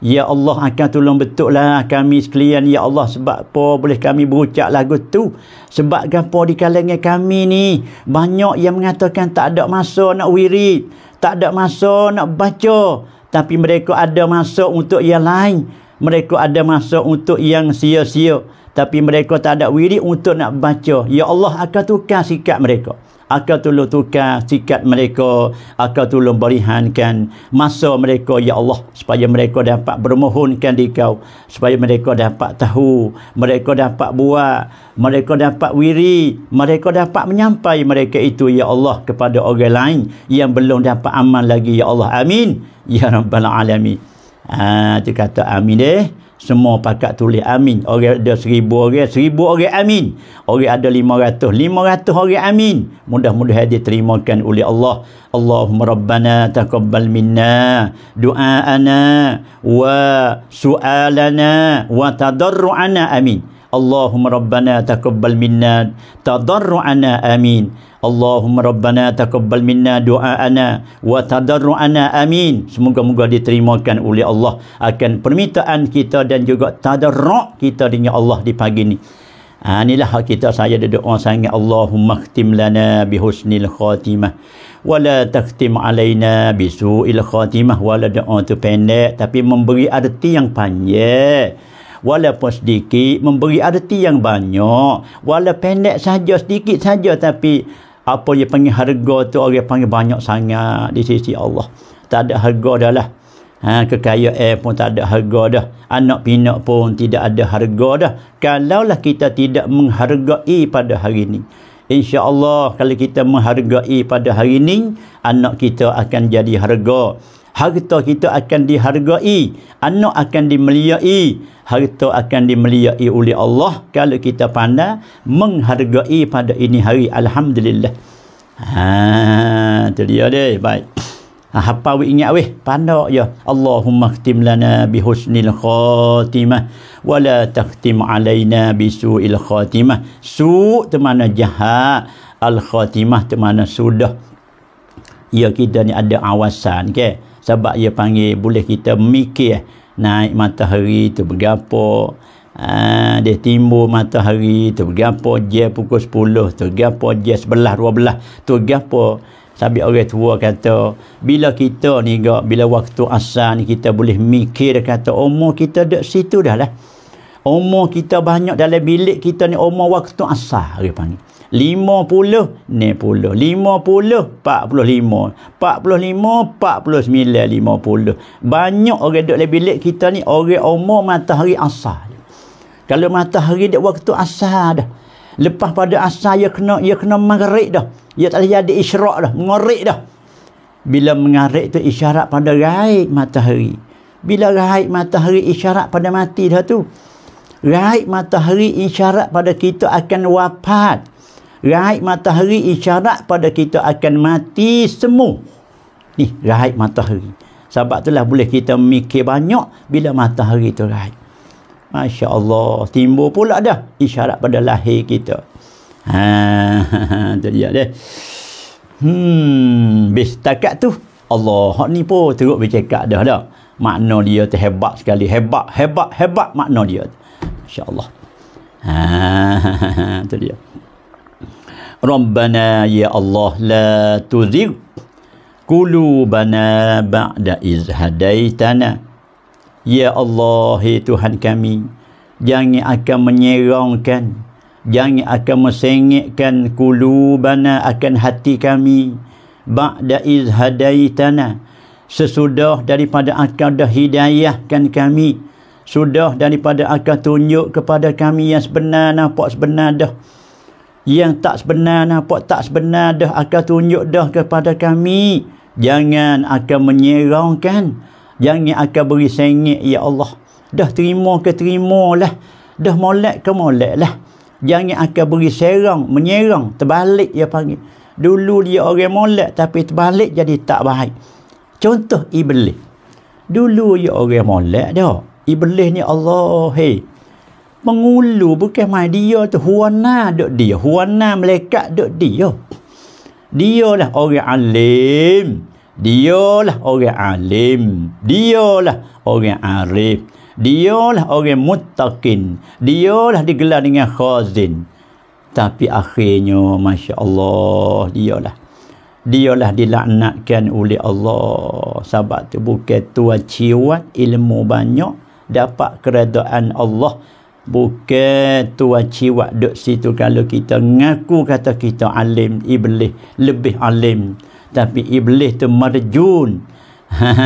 ya Allah akan tolong betul lah kami sekalian ya Allah sebab apa boleh kami berucap lagu tu sebab apa di kalangan kami ni banyak yang mengatakan tak ada masa nak wirid tak ada masa nak baca tapi mereka ada masa untuk yang lain mereka ada masa untuk yang sia-sia tapi mereka tak ada wiri untuk nak baca ya Allah akan tukar sikap mereka akan tolong tukar sikap mereka akan tolong berihankan masa mereka ya Allah supaya mereka dapat bermohonkan di kau supaya mereka dapat tahu mereka dapat buat mereka dapat wiri mereka dapat menyampai mereka itu ya Allah kepada orang lain yang belum dapat aman lagi ya Allah amin ya rabbal alamin ah ha, tu kata amin deh semua pakat tulis amin orang ada seribu orang seribu orang amin orang ada lima ratus lima ratus orang amin mudah-mudahan diterimakan oleh Allah Allahumma Rabbana taqabbal minna du'a'ana wa su'alana wa tadarru'ana amin Allahumma Rabbana taqabbal minna tadarru'ana amin Allahumma rabbana taqabbal minna du'a'ana wa tadarru'ana amin semoga-moga diterimakan oleh Allah akan permintaan kita dan juga tadarru' kita dengan Allah di pagi ini. ha, inilah hak kita saya ada doa sangat Allahumma khtim lana bihusnil khatimah wala takhtim alaina bisu'il khatimah wala doa tu pendek tapi memberi arti yang panjang walaupun sedikit memberi arti yang banyak walaupun pendek saja sedikit saja tapi apa dia panggil harga tu orang panggil banyak sangat di sisi Allah tak ada harga dah lah ha, kekayaan pun tak ada harga dah anak pinak pun tidak ada harga dah kalaulah kita tidak menghargai pada hari ini Insya Allah kalau kita menghargai pada hari ini anak kita akan jadi harga harta kita akan dihargai anak akan dimuliai harta akan dimuliai oleh Allah kalau kita pandai menghargai pada ini hari alhamdulillah ha tu dia deh baik ha, apa we ingat weh pandak ya Allahumma khtim lana bi husnil khatimah wa la takhtim alaina bi su'il khatimah su tu mana jahat al khatimah tu mana sudah ya kita ni ada awasan ke okay? sebab dia panggil boleh kita mikir eh, naik matahari tu berapa uh, ah, dia timbul matahari tu berapa dia pukul 10 itu berapa sebelah 11 belah tu berapa sabi orang tua kata bila kita ni gak bila waktu asal ni kita boleh mikir kata umur kita dekat situ dah lah umur kita banyak dalam bilik kita ni umur waktu asal dia panggil lima puluh ni puluh lima puluh empat puluh lima empat puluh lima empat puluh sembilan lima puluh banyak orang duduk lebih late kita ni orang umur matahari asal kalau matahari dia waktu asal dah lepas pada asal ia ya kena ia ya kena mengerik dah ia ya tak boleh jadi isyarat dah mengerik dah bila mengerik tu isyarat pada raik matahari bila raik matahari isyarat pada mati dah tu raik matahari isyarat pada kita akan wafat rahit matahari isyarat pada kita akan mati semua ni rahit matahari sebab itulah boleh kita mikir banyak bila matahari itu rahit Masya Allah timbul pula dah isyarat pada lahir kita ha, terlihat. dia hmm bis takat tu Allah hak ni pun teruk bercakap dah dah makna dia tu hebat sekali hebat hebat hebat makna dia Masya Allah ha, terlihat. dia Rabbana ya Allah la tuzigh qulubana ba'da iz hadaitana. Ya Allah, ya Tuhan kami, jangan akan menyerongkan, jangan akan mesengitkan kulubana akan hati kami ba'da iz hadaitana sesudah daripada akan dah hidayahkan kami sudah daripada akan tunjuk kepada kami yang sebenar nampak sebenar dah yang tak sebenar nampak tak sebenar dah akan tunjuk dah kepada kami jangan akan menyerangkan jangan akan beri sengit ya Allah dah terima ke terima lah dah molek ke molek lah jangan akan beri serang menyerang terbalik ya panggil dulu dia orang molek tapi terbalik jadi tak baik contoh Iblis dulu dia orang molek dia, Iblis ni Allah hei pengulu bukan mai dia tu huana dok dia huana mereka dok dia dia lah orang alim dia lah orang alim dia lah orang arif dia lah orang muttaqin dia lah digelar dengan khazin tapi akhirnya masya Allah dia lah dia lah dilaknatkan oleh Allah sebab tu bukan tua ciwat ilmu banyak dapat keredaan Allah Bukan tuan ciwak duduk situ kalau kita ngaku kata kita alim, iblis lebih alim. Tapi iblis tu marjun.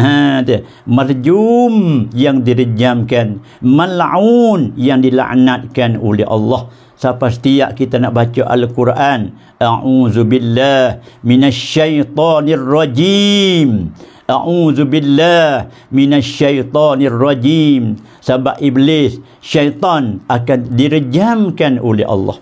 marjum yang direjamkan. Mal'un yang dilaknatkan oleh Allah. Siapa setiap kita nak baca Al-Quran? A'udzubillah minasyaitanirrajim. rajim A'udzu billah minasyaitonir rajim. Sebab iblis, syaitan akan direjamkan oleh Allah.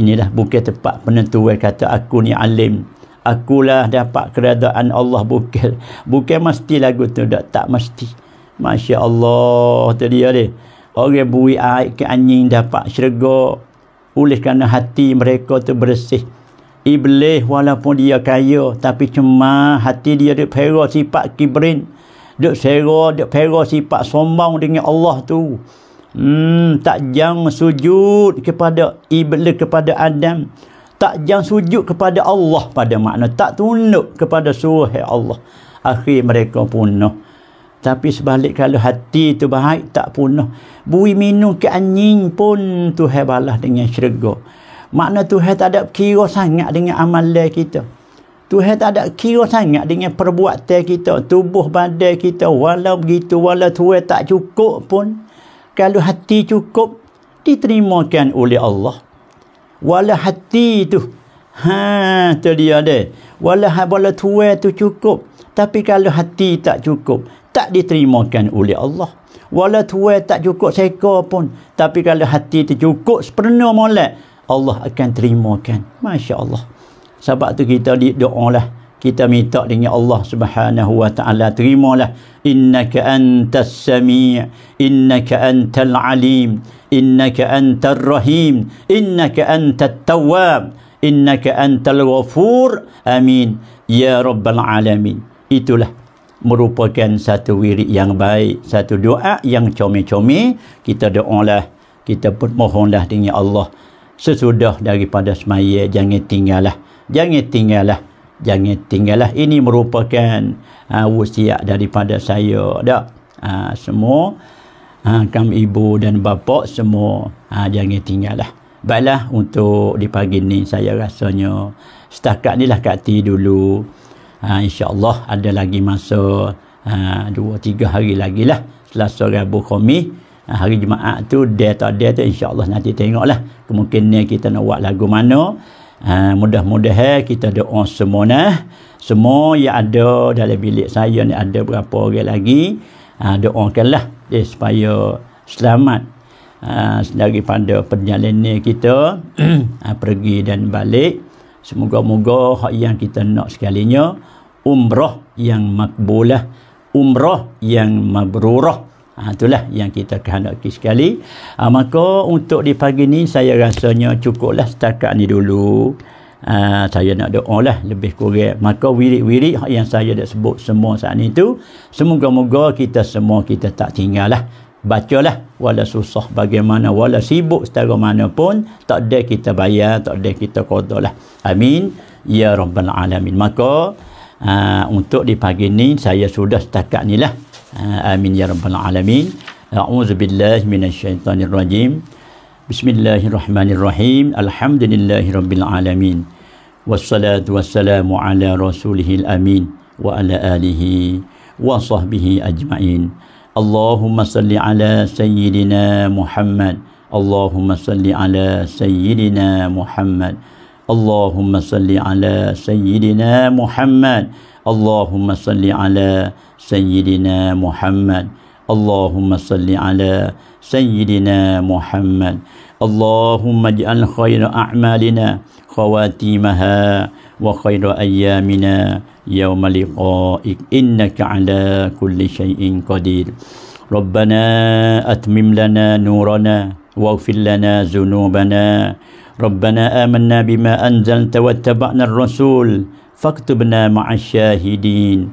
Inilah bukan tempat penentuan kata aku ni alim. Akulah dapat keredaan Allah bukan. Bukan mesti lagu tu tak, tak mesti. Masya Allah tadi ada. Orang bui aik ke anjing dapat syurga. Oleh kerana hati mereka tu bersih. Iblis walaupun dia kaya tapi cuma hati dia duk pera sifat kibrin. Duk sera, duk pera sifat sombong dengan Allah tu. Hmm, tak jang sujud kepada iblis kepada Adam. Tak jang sujud kepada Allah pada makna tak tunduk kepada suruh Allah. Akhir mereka punah. Tapi sebalik kalau hati itu baik tak punah. Bui minum ke anjing pun Tuhan balas dengan syurga. Makna Tuhan tak ada kira sangat dengan amalan kita. Tuhan tak ada kira sangat dengan perbuatan kita, tubuh badan kita. Walau begitu, walau Tuhan tak cukup pun, kalau hati cukup, diterimakan oleh Allah. Walau hati itu, ha, tu dia deh. Walau, walau Tuhan tu cukup, tapi kalau hati tak cukup, tak diterimakan oleh Allah. Walau Tuhan tak cukup seka pun, tapi kalau hati itu cukup, sepenuh molek, Allah akan terimakan Masya Allah sebab tu kita doa lah kita minta dengan Allah subhanahu wa ta'ala terima lah. terimalah innaka antas sami' Inna ka anta al alim Inna ka anta al rahim Inna ka innaka antal tawab anta al wafur amin ya rabbal alamin itulah merupakan satu wirid yang baik satu doa yang comel-comel kita doalah kita permohonlah dengan Allah sesudah daripada semaya jangan tinggallah jangan tinggallah jangan tinggallah ini merupakan uh, ah, usia daripada saya dah uh, semua uh, ah, kami ibu dan bapa semua uh, jangan tinggallah baiklah untuk di pagi ni saya rasanya setakat ni lah kati dulu uh, insyaAllah ada lagi masa 2-3 hari lagi lah selasa Rabu Khomis Ah, hari Jumaat tu dia tak ada tu insyaAllah nanti tengoklah kemungkinan kita nak buat lagu mana ha, mudah-mudahan kita doa semua nah. semua yang ada dalam bilik saya ni ada berapa orang lagi ha, doakanlah eh, supaya selamat ha, daripada perjalanan kita ha, pergi dan balik semoga-moga hak yang kita nak sekalinya umrah yang makbulah umrah yang mabrurah Ha, itulah yang kita kehendaki sekali. Ha, maka untuk di pagi ni saya rasanya cukuplah setakat ni dulu. Ha, saya nak doa lah lebih kurang. Maka wirid-wirid yang saya dah sebut semua saat ni tu. Semoga-moga kita semua kita tak tinggal lah. Bacalah wala susah bagaimana wala sibuk setara mana pun tak ada kita bayar tak ada kita qada lah. Amin ya rabbal alamin. Maka ha, untuk di pagi ni saya sudah setakat ni lah. Ah, amin ya rabbal alamin. A'udzu billahi minasyaitonir rajim. Bismillahirrahmanirrahim. Alhamdulillahirabbil alamin. Wassalatu wassalamu ala rasulihil amin wa ala alihi wa sahbihi ajma'in. Allahumma salli ala sayyidina Muhammad. Allahumma salli ala sayyidina Muhammad. Allahumma salli ala sayyidina Muhammad. Allahumma اللهم صل على سيدنا محمد اللهم صل على سيدنا محمد اللهم اجعل خير اعمالنا خواتيمها وخير ايامنا يوم لقائك انك على كل شيء قدير ربنا اتمم لنا نورنا واغفر لنا ذنوبنا ربنا امنا بما انزلت واتبعنا الرسول faktubna ma'asyahidin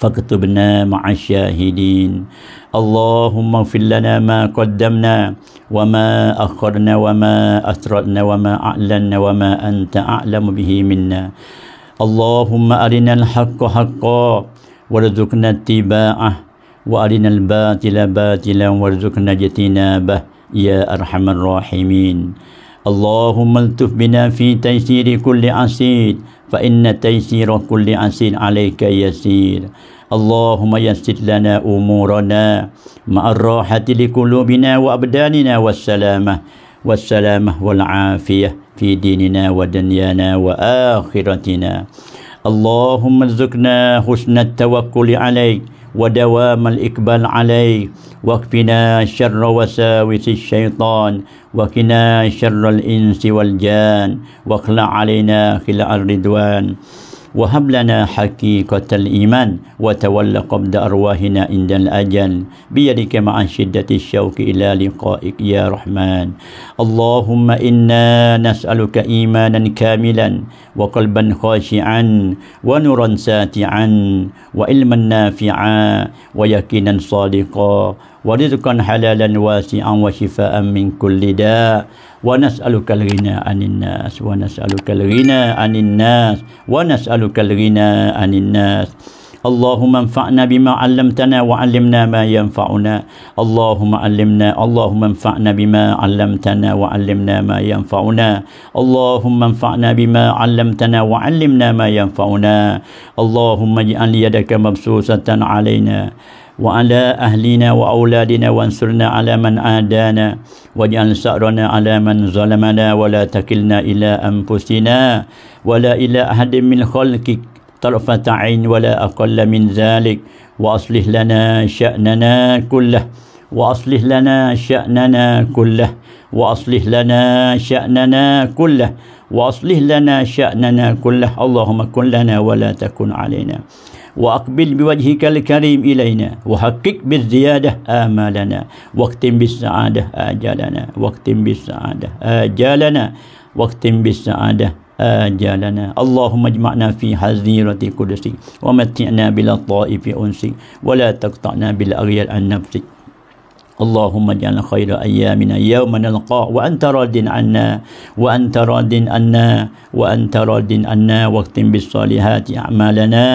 faktubna ma'asyahidin Allahumma fil ma qaddamna wa ma akharna wa ma asrarna wa ma a'lanna wa ma anta a'lamu bihi minna Allahumma arina al-haqqa haqqan warzuqna ittiba'ah wa arina al-batila batila, batilan warzuqna ijtinabah ya arhamar rahimin Allahumma altuf bina fi tayyiri kulli asid fa inna taysira kulli asin alayka yasir اللهم يسر لنا أمورنا مع الراحة لقلوبنا وأبداننا والسلامة والسلامة والعافية في ديننا ودنيانا وآخرتنا اللهم ارزقنا حسن التوكل عليك ودوام الإقبال عليه واكفنا شر وساوس الشيطان وكنا شر الإنس والجان واخلع علينا خلع الردوان وهب لنا حقيقة الإيمان وتولى قبض أرواحنا عند الأجل بيدك مع شدة الشوق إلى لقائك يا رحمن اللهم إنا نسألك إيمانا كاملا وقلبا خاشعا ونورا ساتعا وعلما نافعا ويقينا صادقا ورزقا حلالا واسعا وشفاء من كل داء ونسألك الغنى عن الناس ونسألك الغنى عن الناس ونسألك الغنى عن الناس ونسألك اللهم انفعنا بما علمتنا وعلمنا ما ينفعنا اللهم علمنا اللهم انفعنا بما علمتنا وعلمنا ما ينفعنا اللهم انفعنا بما علمتنا وعلمنا ما ينفعنا اللهم اجعل يدك مبسوطة علينا وعلى أهلنا وأولادنا وانصرنا على من عادانا واجعل سأرنا على من ظلمنا ولا تكلنا إلى أنفسنا ولا إلى أحد من خلقك طرفة عين ولا أقل من ذلك وأصلح لنا شأننا كله وأصلح لنا شأننا كله وأصلح لنا شأننا كله وأصلح لنا شأننا كله اللهم كن لنا ولا تكن علينا وأقبل بوجهك الكريم إلينا وحقق بالزيادة آمالنا واختم بالسعادة آجالنا واختم بالسعادة آجالنا واختم بالسعادة آجالنا اللهم اجمعنا في حذيرة كرسي ومتعنا بلا طائف أنسي ولا تقطعنا بالأغيال عن نفسك اللهم اجعل خير أيامنا يوم نلقى وأنت راض عنا وأنت راض عنا وأنت راض عنا واختم بالصالحات أعمالنا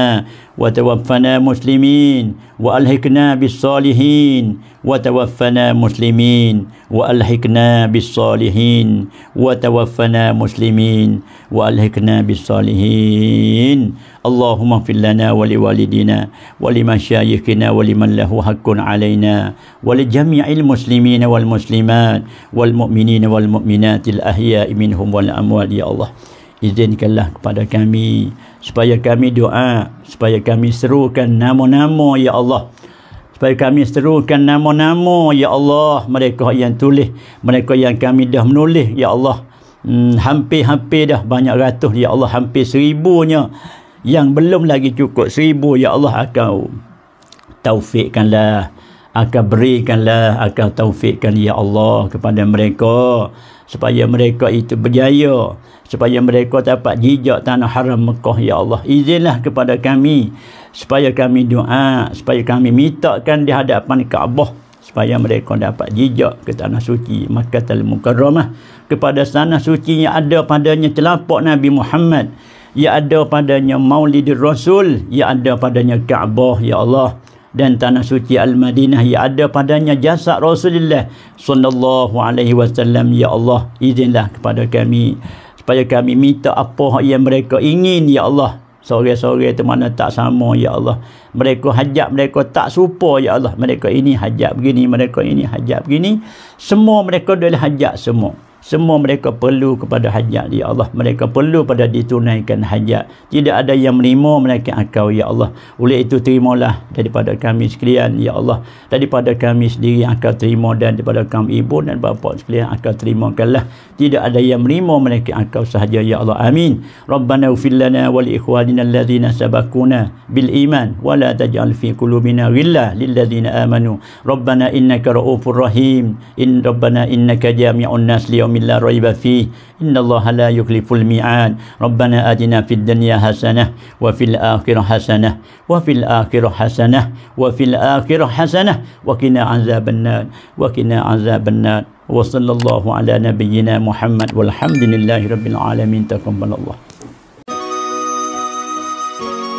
وتوفنا مسلمين وألهكنا بالصالحين وتوفنا مسلمين وألحقنا بالصالحين وتوفنا مسلمين وألحقنا بالصالحين اللهم اغفر لنا ولوالدينا ولمشايخنا ولمن له حق علينا ولجميع المسلمين والمسلمات والمؤمنين والمؤمنات الأحياء منهم والأموال يا الله izinkanlah kepada kami supaya kami doa supaya kami serukan nama-nama ya Allah supaya kami serukan nama-nama ya Allah mereka yang tulis mereka yang kami dah menulis ya Allah hmm, hampir-hampir hmm, dah banyak ratus ya Allah hampir seribunya yang belum lagi cukup seribu ya Allah akan taufikkanlah akan berikanlah akan taufikkan ya Allah kepada mereka supaya mereka itu berjaya supaya mereka dapat jejak tanah haram Mekah ya Allah izinlah kepada kami supaya kami doa supaya kami mintakan di hadapan Kaabah supaya mereka dapat jejak ke tanah suci Makkah al Mukarramah kepada tanah suci yang ada padanya telapak Nabi Muhammad yang ada padanya Maulid Rasul yang ada padanya Kaabah ya Allah dan tanah suci Al-Madinah yang ada padanya jasa Rasulullah sallallahu alaihi wasallam ya Allah izinlah kepada kami supaya kami minta apa yang mereka ingin ya Allah sore-sore tu mana tak sama ya Allah mereka hajat mereka tak serupa ya Allah mereka ini hajat begini mereka ini hajat begini semua mereka adalah hajat semua semua mereka perlu kepada hajat, Ya Allah. Mereka perlu pada ditunaikan hajat. Tidak ada yang menerima mereka akau, Ya Allah. Oleh itu, terimalah daripada kami sekalian, Ya Allah. Daripada kami sendiri akan terima dan daripada kami ibu dan bapa sekalian terima kalah Tidak ada yang menerima mereka akau sahaja, Ya Allah. Amin. Rabbana ufillana wal ikhwalina alladhina sabakuna bil iman wa taj'al fi kulubina gilla lilladhina amanu. Rabbana innaka ra'ufur rahim. In Rabbana innaka jami'un nasli yawmi min la raiba fih inna allaha la yukliful mi'an rabbana atina fid dunya hasanah wa fil akhirah hasanah wa fil akhirah hasanah wa fil akhirah hasanah wa qina azabannar wa qina azabannar wa sallallahu ala nabiyyina muhammad walhamdulillahi rabbil alamin taqabbalallahu